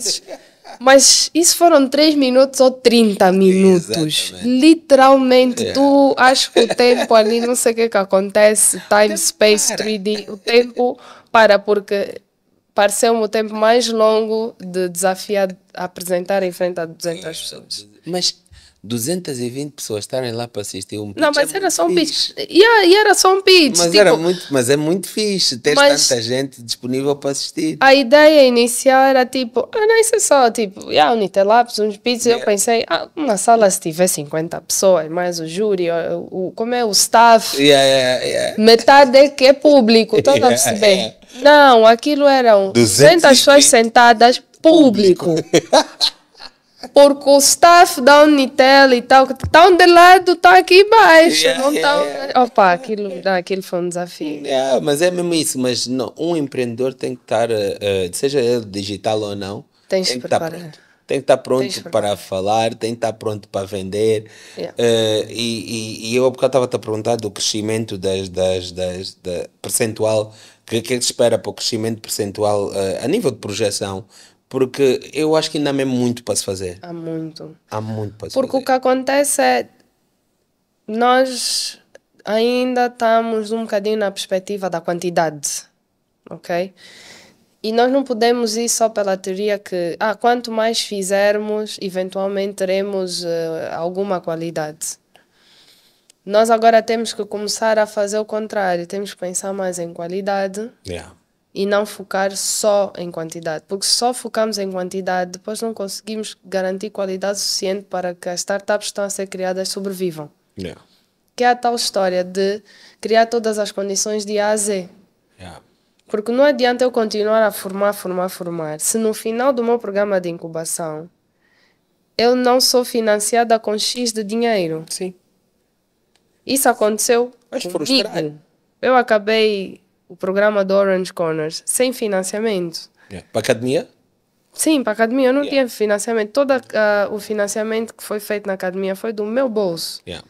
Mas isso foram 3 minutos ou 30 minutos. Exatamente. Literalmente, yeah. É. tu acho que o tempo ali, não sei o que que acontece, time, space, 3D, o tempo para, porque pareceu-me o tempo mais longo de desafiar a apresentar em frente a 200 pessoas. Mas 220 pessoas estarem lá para assistir um pitch. Não, é mas é era só um pitch. E era só um pitch. Mas, tipo, era muito, mas é muito fixe ter tanta gente disponível para assistir. A ideia inicial era tipo, ah, não, isso é só tipo, yeah, um Nitelabs, uns pitches. Yeah. Eu é. pensei, ah, uma sala se tiver 50 pessoas, mais o júri, o, o como é o staff, yeah, yeah, metade é que é público, estão a perceber? Não, aquilo eram 200 pessoas sentadas, público. público. *laughs* porque o staff da Unitel e tal, que estão tá de lado, estão tá aqui embaixo. Yeah, não estão. Tá yeah, yeah. Opa, aquilo, aquilo foi um desafio. mas é mesmo isso. Mas não, um empreendedor tem que estar, uh, seja ele digital ou não, Tens tem que estar pronto. Tem que estar pronto para falar, tem que estar pronto para vender. Uh, e, e, e eu, porque eu estava a perguntar do crescimento das, das, das, da percentual, o que, que é que se espera para o crescimento percentual uh, a nível de projeção porque eu acho que ainda há muito para se fazer. Há muito. Há muito para se Porque fazer. o que acontece é. Nós ainda estamos um bocadinho na perspectiva da quantidade, ok? E nós não podemos ir só pela teoria que, ah, quanto mais fizermos, eventualmente teremos uh, alguma qualidade. Nós agora temos que começar a fazer o contrário, temos que pensar mais em qualidade. Yeah e não focar só em quantidade, porque se só focamos em quantidade, depois não conseguimos garantir qualidade suficiente para que as startups que estão a ser criadas sobrevivam. Yeah. Que é a tal história de criar todas as condições de A a Z. Yeah. Porque não adianta eu continuar a formar, formar, formar, se no final do meu programa de incubação eu não sou financiada com X de dinheiro. Sim. Isso aconteceu. Mas comigo. Eu acabei o programa do Orange Corners sem financiamento. Yeah. É. Para a academia? Sim, para a academia eu não yeah. tinha financiamento. Todo uh, ah, o financiamento que foi feito na academia foi do meu bolso. Yeah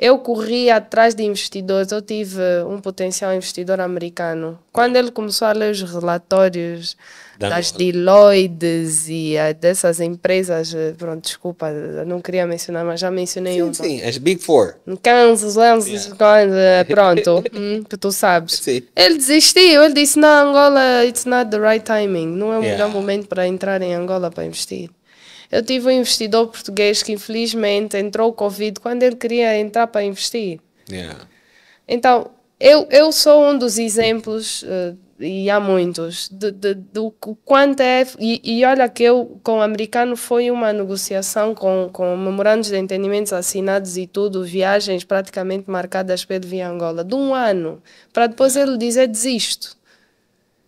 eu corria atrás de investidores. Eu tive um potencial investidor americano. Quando ele começou a ler os relatórios Dá das Deloitte e a, eh, dessas empresas, eh, pronto, desculpa, eh, não queria mencionar, mas já mencionei sim, uma. Sim, as Big Four. Kansas, Kansas, yeah. *laughs* pronto, hum, que tu sabes. Sim. Ele desistiu, ele disse, não, Angola, it's not the right timing, não é o yeah. melhor momento para entrar em Angola para investir. Eu tive um investidor português que infelizmente entrou o Covid quando ele queria entrar para investir. Yeah. Então, eu, eu sou um dos exemplos, uh, e há muitos, de, de, do quanto é. E, e, olha que eu, com o americano, foi uma negociação com, com memorandos de entendimentos assinados e tudo, viagens praticamente marcadas pelo Via Angola, de um ano, para depois ele dizer desisto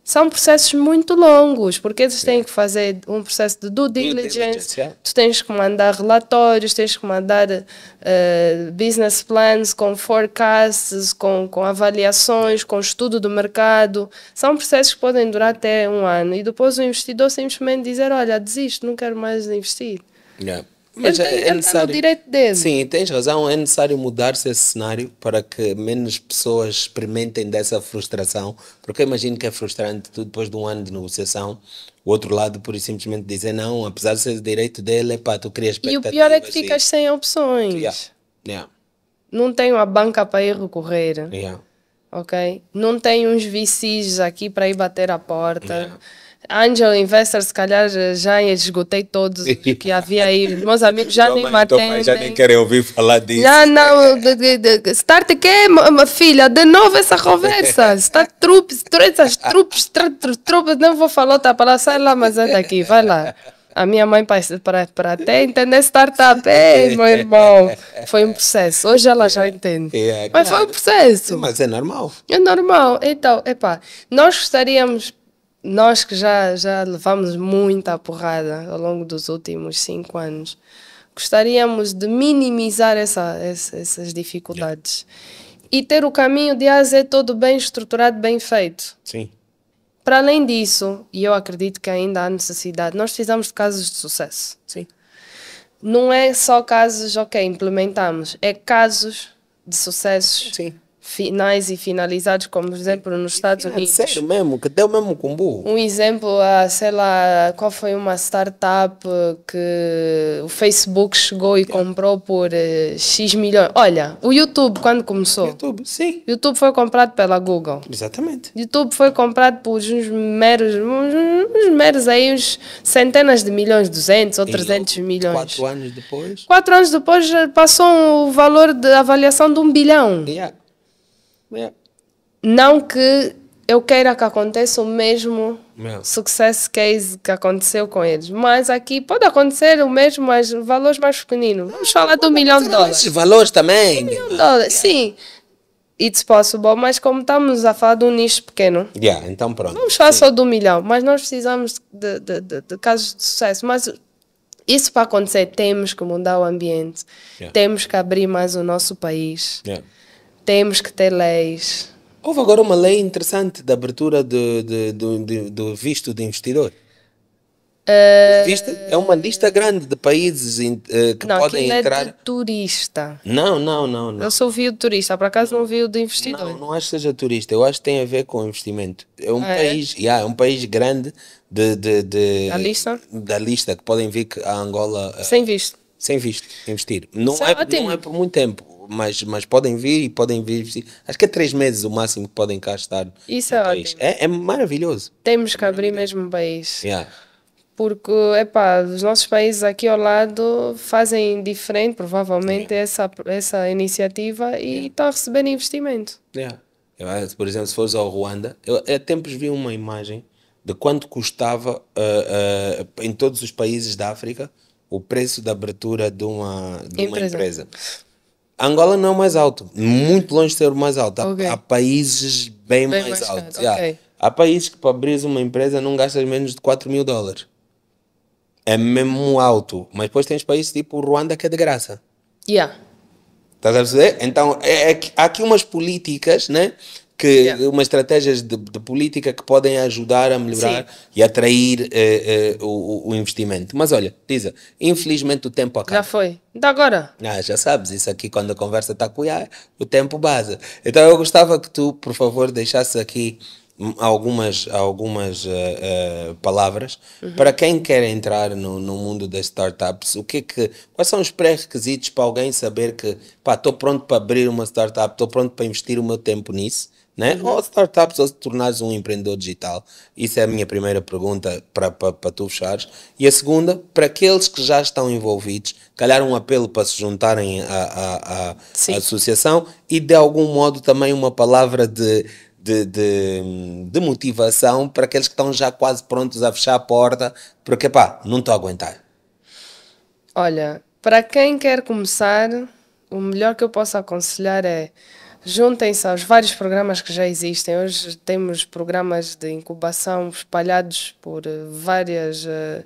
são processos muito longos, porque eles têm que fazer um processo de due diligence, tu tens que mandar relatórios, tens que mandar uh, business plans com forecasts, com, com avaliações, com estudo do mercado. São processos que podem durar até um ano e depois o investidor simplesmente dizer: Olha, desisto, não quero mais investir. Yeah. Mas ele tem, é necessário. Ele direito dele. Sim, tens razão. É necessário mudar-se esse cenário para que menos pessoas experimentem dessa frustração, porque eu imagino que é frustrante tu, depois de um ano de negociação, o outro lado por simplesmente dizer não, apesar de ser direito dele, pá, tu crias E o pior é que ficas sem opções. Yeah. Yeah. Não tenho a banca para ir recorrer. Yeah. Ok? Não tenho uns VCs aqui para ir bater à porta angel investors, se calhar já esgotei todos que havia aí. *laughs* Meus amigos já então, nem mantêm. Então, já nem querem ouvir falar disso. Já não. De, de, de, start que, minha filha, de novo essa conversa. *laughs* Start troops, essas troops, troops, não vou falar outra palavra, sai lá, mas é daqui, vai lá. A minha mãe, para até entender startup, *laughs* ei, meu irmão, foi um processo. Hoje ela já entende. É, é, mas foi um processo. Mas é normal. É normal. Então, epá, nós gostaríamos nós que já, já levamos muita porrada ao longo dos últimos cinco anos, gostaríamos de minimizar essa, essa, essas dificuldades yeah. e ter o caminho de AZ todo bem estruturado, bem feito. Sim. Para além disso, e eu acredito que ainda há necessidade, nós precisamos de casos de sucesso. Sim. Não é só casos, ok, implementamos, é casos de sucessos Sim finais e finalizados, como por exemplo nos Estados Unidos. Sério mesmo, que deu mesmo combo. Um exemplo, a, ah, sei lá, qual foi uma startup ah, que o Facebook chegou e comprou por ah, X milhões. Olha, o YouTube quando começou. YouTube, sim. YouTube foi comprado pela Google. Exatamente. YouTube foi comprado por uns meros, uns, uns meros aí, uns centenas de milhões, 200 ou 300 milhões. Quatro anos depois. Quatro anos depois passou o valor de avaliação de um bilhão. Yeah. É. Não que eu queira que aconteça o mesmo yeah. sucesso case é que aconteceu com eles, mas aqui pode acontecer o mesmo, mas valores mais pequeninos. Vamos falar do milhão de dólares. Valores também. Um milhão de dólares, sim it's possible, mas como estamos a falar de um nicho pequeno, yeah, então pronto. vamos falar Sim. só do milhão, mas nós precisamos de, de, de, de, casos de sucesso. Mas isso para acontecer, temos que mudar o ambiente, yeah. temos que abrir mais o nosso país. Yeah. Temos que ter leis. Houve agora uma lei interessante da abertura do, do, do, do visto de investidor. Uh, Viste? É uma lista grande de países in, uh, que não, podem entrar. É de turista. Não, não, não, não. Eu sou vi o turista, por acaso não vi de investidor. Não, não acho que seja turista, eu acho que tem a ver com investimento. É um ah, é? país, é? Yeah, é um país grande de, de, de lista? da lista que podem vir a Angola. Eh, sem visto. Sem visto, investir. Não, Isso é, é não é por muito tempo mas, mas podem vir e podem vir. Acho que é três meses o máximo que podem cá estar. Isso é país. É ótimo. É, é, maravilhoso. Temos que abrir é mesmo o país. Yeah. Porque, epá, os nossos países aqui ao lado fazem diferente, provavelmente, yeah. essa, essa iniciativa e yeah. estão a receber investimento. Yeah. Por exemplo, se fores ao Ruanda, eu há tempos vi uma imagem de quanto custava uh, uh, em todos os países da África o preço da abertura de uma, de uma empresa. Angola não é o mais alto, muito longe de ser o mais alto. Há, okay. há países bem, bem mais, mais altos. Yeah. Há países que para abrir uma empresa não gastas menos de 4 mil dólares. É mesmo alto. Mas depois tens países tipo Ruanda que é de graça. Yeah. Estás a perceber? Então, é, é, há aqui umas políticas, né? que yeah. umas estratégias de, de, política que podem ajudar a melhorar Sim. e atrair eh, eh, o, o, investimento. Mas olha, Lisa, infelizmente o tempo acaba. Já foi. Da agora. Ah, já sabes, isso aqui quando a conversa está com o tempo base. Então eu gostava que tu, por favor, deixasse aqui algumas, algumas uh, uh, palavras uhum. para quem quer entrar no, no mundo das startups. O que, é que quais são os pré-requisitos para alguém saber que estou pronto para abrir uma startup, estou pronto para investir o meu tempo nisso? né? Uhum. Ou startups ou se tornares um empreendedor digital? Isso é a minha primeira pergunta para, para, tu fechares. E a segunda, para aqueles que já estão envolvidos, calhar um apelo para se juntarem à, associação e de algum modo também uma palavra de, de, de, de, motivação para aqueles que estão já quase prontos a fechar a porta, porque pá, não estou a aguentar. Olha, para quem quer começar, o melhor que eu posso aconselhar é juntem-se aos vários programas que já existem. Hoje temos programas de incubação espalhados por eh, várias eh,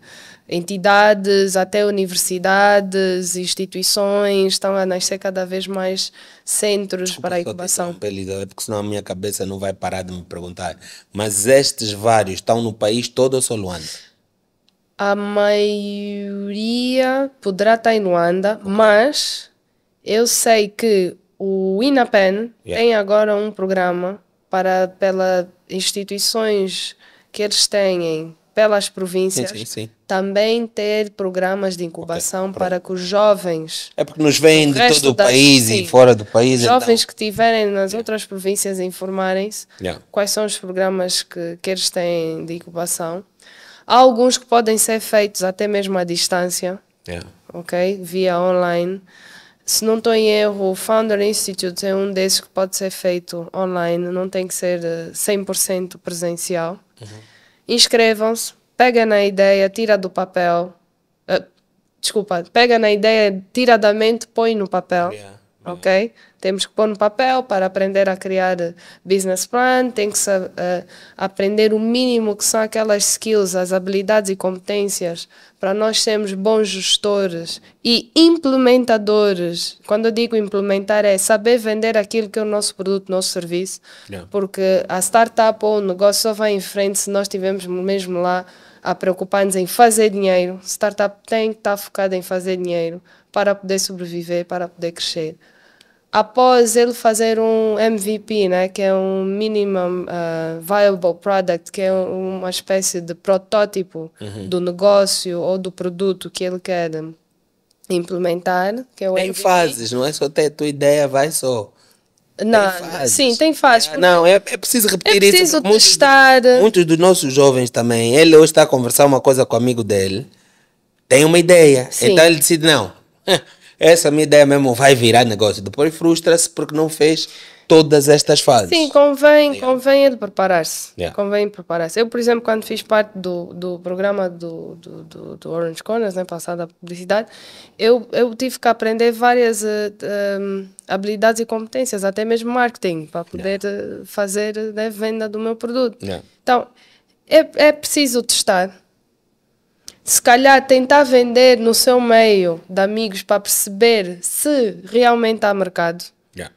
entidades, até universidades, instituições, estão a nascer cada vez mais centros Desculpa, para a incubação. Lidar, porque senão a minha cabeça não vai parar de me perguntar. Mas estes vários estão no país todo ou só Luanda? A maioria poderá estar em Luanda, okay. mas eu sei que o INAPEN yeah. tem agora um programa para pelas instituições que eles têm pelas províncias sim, sim, sim. também ter programas de incubação okay, para que os jovens é porque nos vêm de todo o país e fora do país jovens então. que tiverem nas yeah. outras províncias informarem-se yeah. quais são os programas que, que eles têm de incubação há alguns que podem ser feitos até mesmo à distância yeah. ok via online se não estou em erro, o Founder Institute é um desses que pode ser feito online, não tem que ser 100% eh, presencial. Uhum. Inscrevam-se, pega na ideia, tira do papel. Uh, desculpa, pega na ideia, tira da mente, põe no papel. Yeah ok? Temos que pôr no papel para aprender a criar business plan, tem que uh, aprender o mínimo que são aquelas skills, as habilidades e competências para nós sermos bons gestores e implementadores. Quando eu digo implementar é saber vender aquilo que é o nosso produto, nosso serviço, yeah. porque a startup ou o negócio só vai em frente se nós estivermos mesmo lá a preocupar-nos em fazer dinheiro. Startup tem que estar focada em fazer dinheiro para poder sobreviver, para poder crescer após ele fazer um MVP, né, que é um Minimum uh, Viable Product, que é uma espécie de protótipo uhum. do negócio ou do produto que ele quer implementar. Que é o tem MVP. fases, não é só ter a tua ideia, vai só. Não, tem sim, tem fases. É, não, é, é preciso repetir é preciso isso. testar. Muitos, muitos dos nossos jovens também, ele hoje está a conversar uma coisa com o amigo dele, tem uma ideia, sim. então ele decide, não... *laughs* essa minha ideia mesmo vai virar negócio. Depois frustra-se porque não fez todas estas fases. Sim, convém, yeah. convém é de preparar-se. Yeah. Convém preparar-se. Eu, por exemplo, quando fiz parte do, do programa do, do, do, do Orange Corners, né, passado a publicidade, eu, eu tive que aprender várias uh, eh, um, ehm, habilidades e competências, até mesmo marketing, para poder yeah. fazer né, venda do meu produto. Então, é, é preciso testar se calhar tentar vender no seu meio de amigos para perceber se realmente há mercado. Yeah.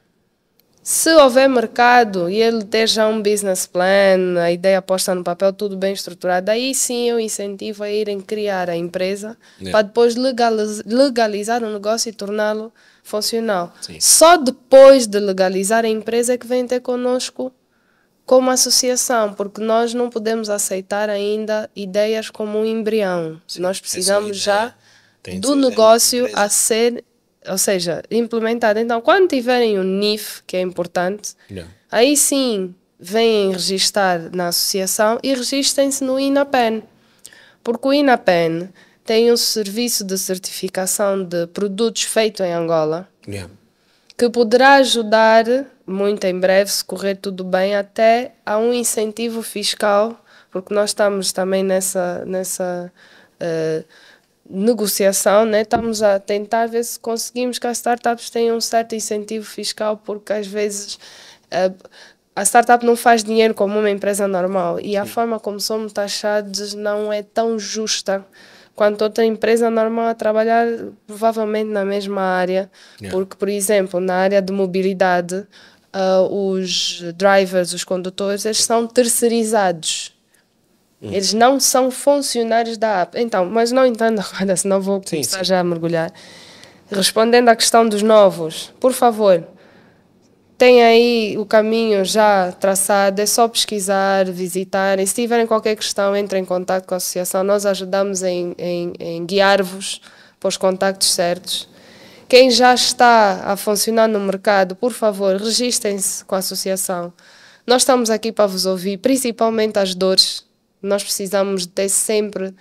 Se houver mercado e ele ter já um business plan, a ideia posta no papel, tudo bem estruturado, aí sim eu incentivo a irem criar a empresa yeah. para depois legaliz legalizar o negócio e torná-lo funcional. Sim. Só depois de legalizar a empresa é que vem ter connosco como associação, porque nós não podemos aceitar ainda ideias como um embrião. Sim, nós precisamos já do negócio a ser, ou seja, implementado. Então, quando tiverem o NIF, que é importante, aí sim vêm registar na associação e registrem-se no INAPEN, porque o INAPEN tem um serviço de certificação de produtos feito em Angola yeah. que poderá ajudar muito em breve, se correr tudo bem, até há um incentivo fiscal, porque nós estamos também nessa, nessa uh, negociação, né? estamos a tentar ver se conseguimos que as startups tenham um certo incentivo fiscal, porque às vezes uh, a startup não faz dinheiro como uma empresa normal e a forma como somos taxados não é tão justa quanto outra empresa normal a trabalhar provavelmente na mesma área. Yeah. Porque, por exemplo, na área de mobilidade, uh, os drivers, os condutores, eles são terceirizados. Hum. Eles não são funcionários da app. Então, mas não entendo *laughs* agora, senão vou sim, começar sim. já a mergulhar. Respondendo à questão dos novos, por favor, tem aí o caminho já traçado, é só pesquisar, visitar. E se tiverem qualquer questão, entrem em contato com a associação. Nós ajudamos em, em, em guiar-vos para os contactos certos. Quem já está a funcionar no mercado, por favor, registrem-se com a associação. Nós estamos aqui para vos ouvir, principalmente as dores. Nós precisamos de ter sempre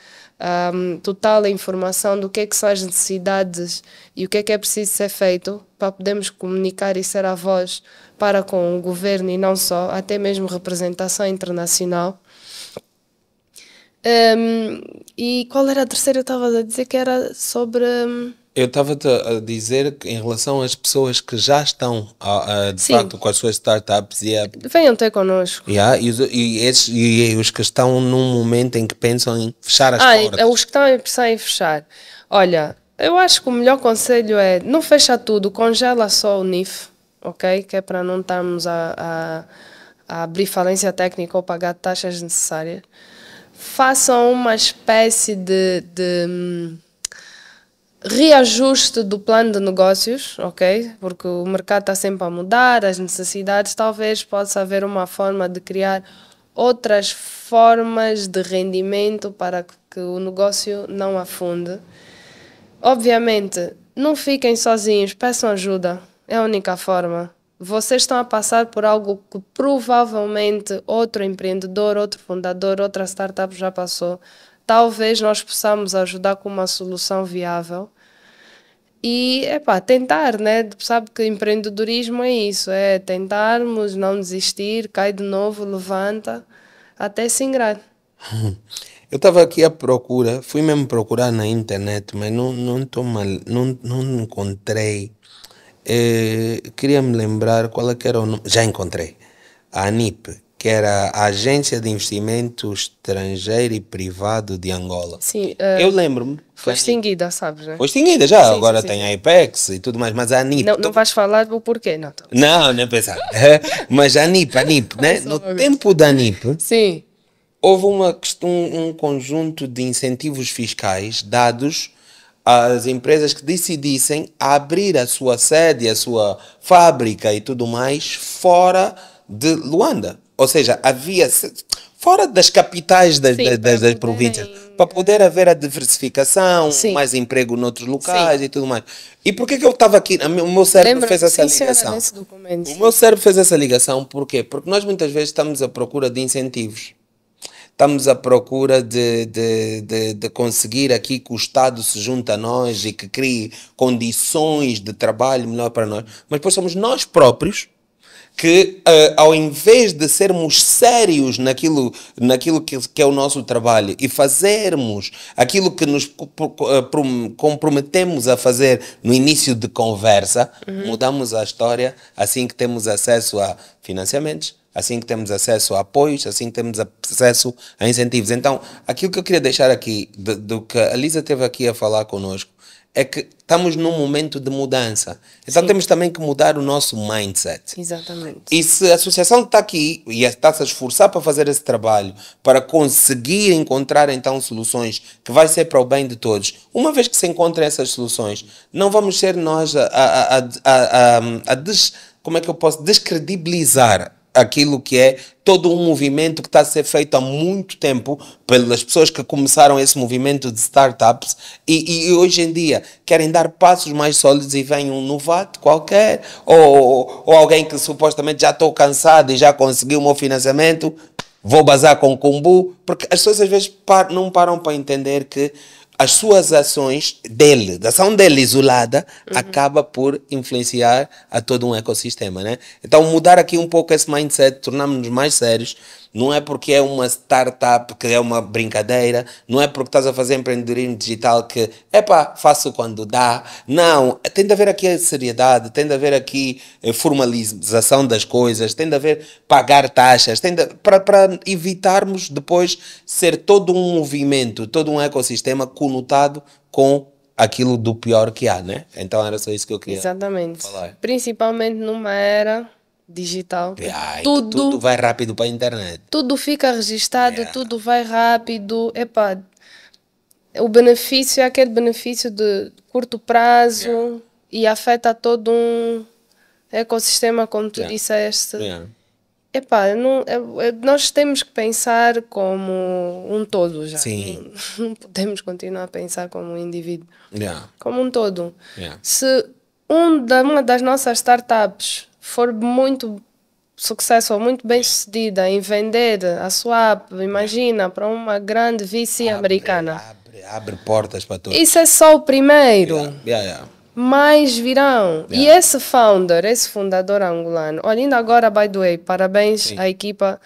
um, total informação do que, é que são as necessidades e o que é que é preciso ser feito para podermos comunicar e ser a voz para com o governo e não só, até mesmo representação internacional. Um, e qual era a terceira? Eu estava a dizer que era sobre. Um eu estava-te a dizer que em relação às pessoas que já estão a, a, de Sim. facto com as suas startups e a, venham ter connosco. Yeah, e, os, e, esses, e, os que estão num momento em que pensam em fechar as ah, portas. Os que estão a pensar em fechar. Olha, eu acho que o melhor conselho é não fecha tudo, congela só o NIF, ok? Que é para não estarmos a, a, a abrir falência técnica ou pagar taxas necessárias. Façam uma espécie de, de hum, reajuste do plano de negócios, ok? Porque o mercado está sempre a mudar, as necessidades, talvez possa haver uma forma de criar outras formas de rendimento para que o negócio não afunde. Obviamente, não fiquem sozinhos, peçam ajuda, é a única forma. Vocês estão a passar por algo que provavelmente outro empreendedor, outro fundador, outra startup já passou talvez nós possamos ajudar com uma solução viável. E, é pá, tentar, né? Sabe que empreendedorismo é isso, é tentarmos, não desistir, cai de novo, levanta, até se ingrar. *laughs* Eu estava aqui à procura, fui mesmo procurar na internet, mas não, não, tô mal, não, não encontrei. É, queria me lembrar qual é que era o nome. Já encontrei. A ANIP, que era a Agência de Investimento Estrangeiro e Privado de Angola. Sim. Uh, eu ah, lembro-me. Foi extinguida, sabes, né? Foi extinguida já, sim, agora sim, tem sim. a IPEX e tudo mais, mas a ANIP... Não, não vais falar o porquê, não. Tô... Não, nem pensar. *laughs* mas a ANIP, a ANIP, né? No tempo da ANIP... Sim. Houve uma questão, um conjunto de incentivos fiscais dados às empresas que decidissem abrir a sua sede, a sua fábrica e tudo mais fora de Luanda. Ou seja, havia fora das capitais das, Sim, das, das, das províncias, para poder haver a diversificação, Sim. mais emprego noutros locais Sim. e tudo mais. E por que que eu estava aqui? O meu cérebro Lembra, fez essa ligação. O meu cérebro fez essa ligação por quê? Porque nós muitas vezes estamos à procura de incentivos. Estamos à procura de, de, de, de conseguir aqui que o Estado se junte a nós e que crie condições de trabalho melhor para nós. Mas depois somos nós próprios que uh, ao invés de sermos sérios naquilo, naquilo que, que, é o nosso trabalho e fazermos aquilo que nos eh, comprometemos a fazer no início de conversa, uhum. mudamos a história assim que temos acesso a financiamentos, assim que temos acesso a apoios, assim que temos acesso a incentivos. Então, aquilo que eu queria deixar aqui, do, do que a Lisa teve aqui a falar conosco, é que estamos num momento de mudança. Então Sim. temos também que mudar o nosso mindset. Exatamente. E se a associação está aqui e está a se esforçar para fazer esse trabalho, para conseguir encontrar então soluções que vai ser para o bem de todos, uma vez que se encontrem essas soluções, não vamos ser nós a, a, a, a, a, a des, como é que eu posso descredibilizar aquilo que é todo um movimento que está a ser feito há muito tempo pelas pessoas que começaram esse movimento de startups e, e hoje em dia querem dar passos mais sólidos e vem um novato qualquer ou, ou alguém que supostamente já estou cansado e já conseguiu o meu financiamento, vou bazar com o Kumbu, porque as pessoas às vezes par, não param para entender que as suas ações dele, da ação dele isolada, uhum. acaba por influenciar a todo um ecossistema, né? Então mudar aqui um pouco esse mindset, tornarmos-nos mais sérios, não é porque é uma startup que é uma brincadeira, não é porque estás a fazer empreendedorismo digital que, epá, faço quando dá. Não, tem de haver aqui a seriedade, tem de haver aqui eh, formalização das coisas, tem de haver pagar taxas, tem de, para, para evitarmos depois ser todo um movimento, todo um ecossistema com conotado com aquilo do pior que há, né? Então era só isso que eu queria Exatamente. falar. Principalmente numa era digital. É, Ai, tudo, tudo, vai rápido para a internet. Tudo fica registado, é. tudo vai rápido. Epá, o benefício é aquele benefício de curto prazo é. e afeta todo um ecossistema, como tu disseste. Epá, não, nós temos que pensar como um todo já. Sim. Não, *laughs* não podemos continuar a pensar como um indivíduo. Yeah. Como um todo. Yeah. Se um da, uma das nossas startups for muito sucesso ou muito bem sucedida em vender a sua app, imagina, para uma grande vice abre, americana. Abre, abre portas para todos. Isso é só o primeiro. Yeah, yeah, yeah mais virão. Yeah. E esse founder, esse fundador angolano, olha, ainda agora, by the way, parabéns Sim. à equipa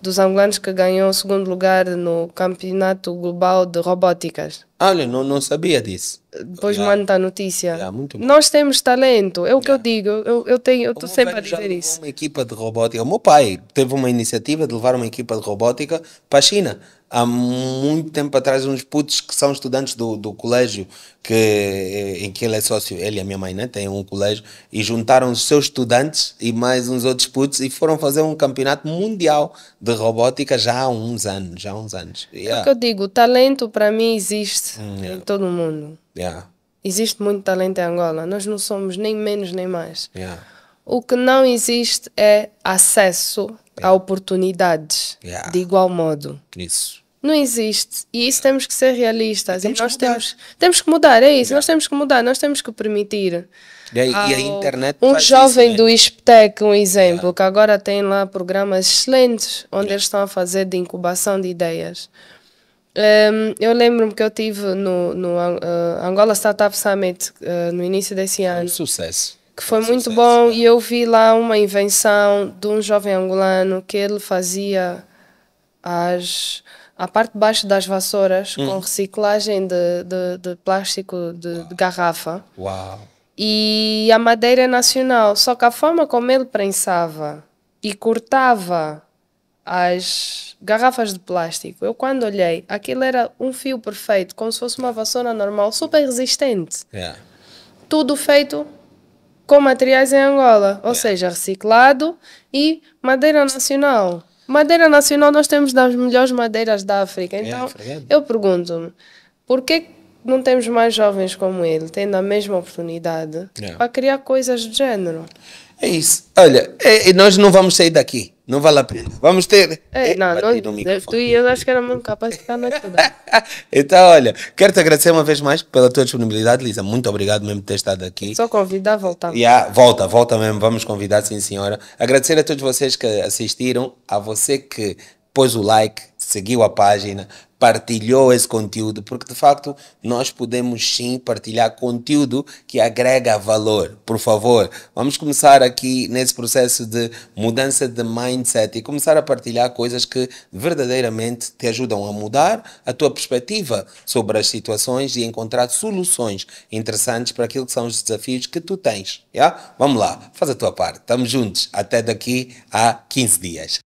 dos angolanos que ganhou o segundo lugar no Campeonato Global de Robóticas. Olha, não, não sabia disso. Depois yeah. manda a notícia. Yeah, Nós temos talento, é o yeah. que eu digo. Eu, tenho, eu estou sempre a dizer isso. Uma equipa de robótica. O meu pai teve uma iniciativa de levar uma equipa de robótica para a China. Há muito tempo atrás, uns putos que são estudantes do, do colégio que, em que ele é sócio, ele e a minha mãe, né? Tem um colégio, e juntaram os seus estudantes e mais uns outros putos e foram fazer um campeonato mundial de robótica já há uns anos. Já há uns anos. É o que eu digo, talento para mim existe Hum, yeah. em todo o mundo. Yeah. Existe muito talento em Angola. Nós não somos nem menos nem mais. Yeah. O que não existe é acesso a oportunidades de igual modo. Isso. Não existe. E isso temos que ser realistas. Temos e nós que temos, temos que mudar, é isso. Nós temos que mudar, nós temos que permitir. E, a, e ah, a internet um jovem isso, né? do ISPTEC, um exemplo, yeah. que agora tem lá programas excelentes onde yeah. eles estão a fazer de incubação de ideias. Um, ehm, eu lembro-me que eu tive no, no uh, Angola Startup Summit uh, no início desse ano. Um sucesso. Que foi um muito sucesso. bom é. e eu vi lá uma invenção de um jovem angolano que ele fazia as, a parte de baixo das vassouras hum. com reciclagem de, de, de plástico de, de, garrafa. Uau! E a madeira é nacional. Só que a forma como ele prensava e cortava as garrafas de plástico. Eu quando olhei, aquilo era um fio perfeito, como se fosse uma vassoura normal, super resistente. Yeah. É. Tudo feito com materiais em Angola, ou yeah. É. seja, reciclado e madeira nacional. Madeira nacional nós temos das melhores madeiras da África. É, então, yeah, eu pergunto-me, por que não temos mais jovens como ele tendo a mesma oportunidade para criar coisas do género? É isso. Olha, é, nós não vamos sair daqui não vale a pena. Vamos ter. É, não, não, tu e eu acho que era mesmo capaz de ficar na *laughs* então, olha, quero te agradecer uma vez mais pela tua disponibilidade, Lisa. Muito obrigado mesmo por ter estado aqui. Só convidar a voltar. Yeah, volta, volta mesmo. Vamos convidar, sim, senhora. Agradecer a todos vocês que assistiram, a você que pôs o like, seguiu a página, partilhou esse conteúdo, porque de facto nós podemos sim partilhar conteúdo que agrega valor. Por favor, vamos começar aqui nesse processo de mudança de mindset e começar a partilhar coisas que verdadeiramente te ajudam a mudar a tua perspectiva sobre as situações e encontrar soluções interessantes para aquilo que são os desafios que tu tens. Yeah? Vamos lá, faz a tua parte. Estamos juntos. Até daqui a 15 dias.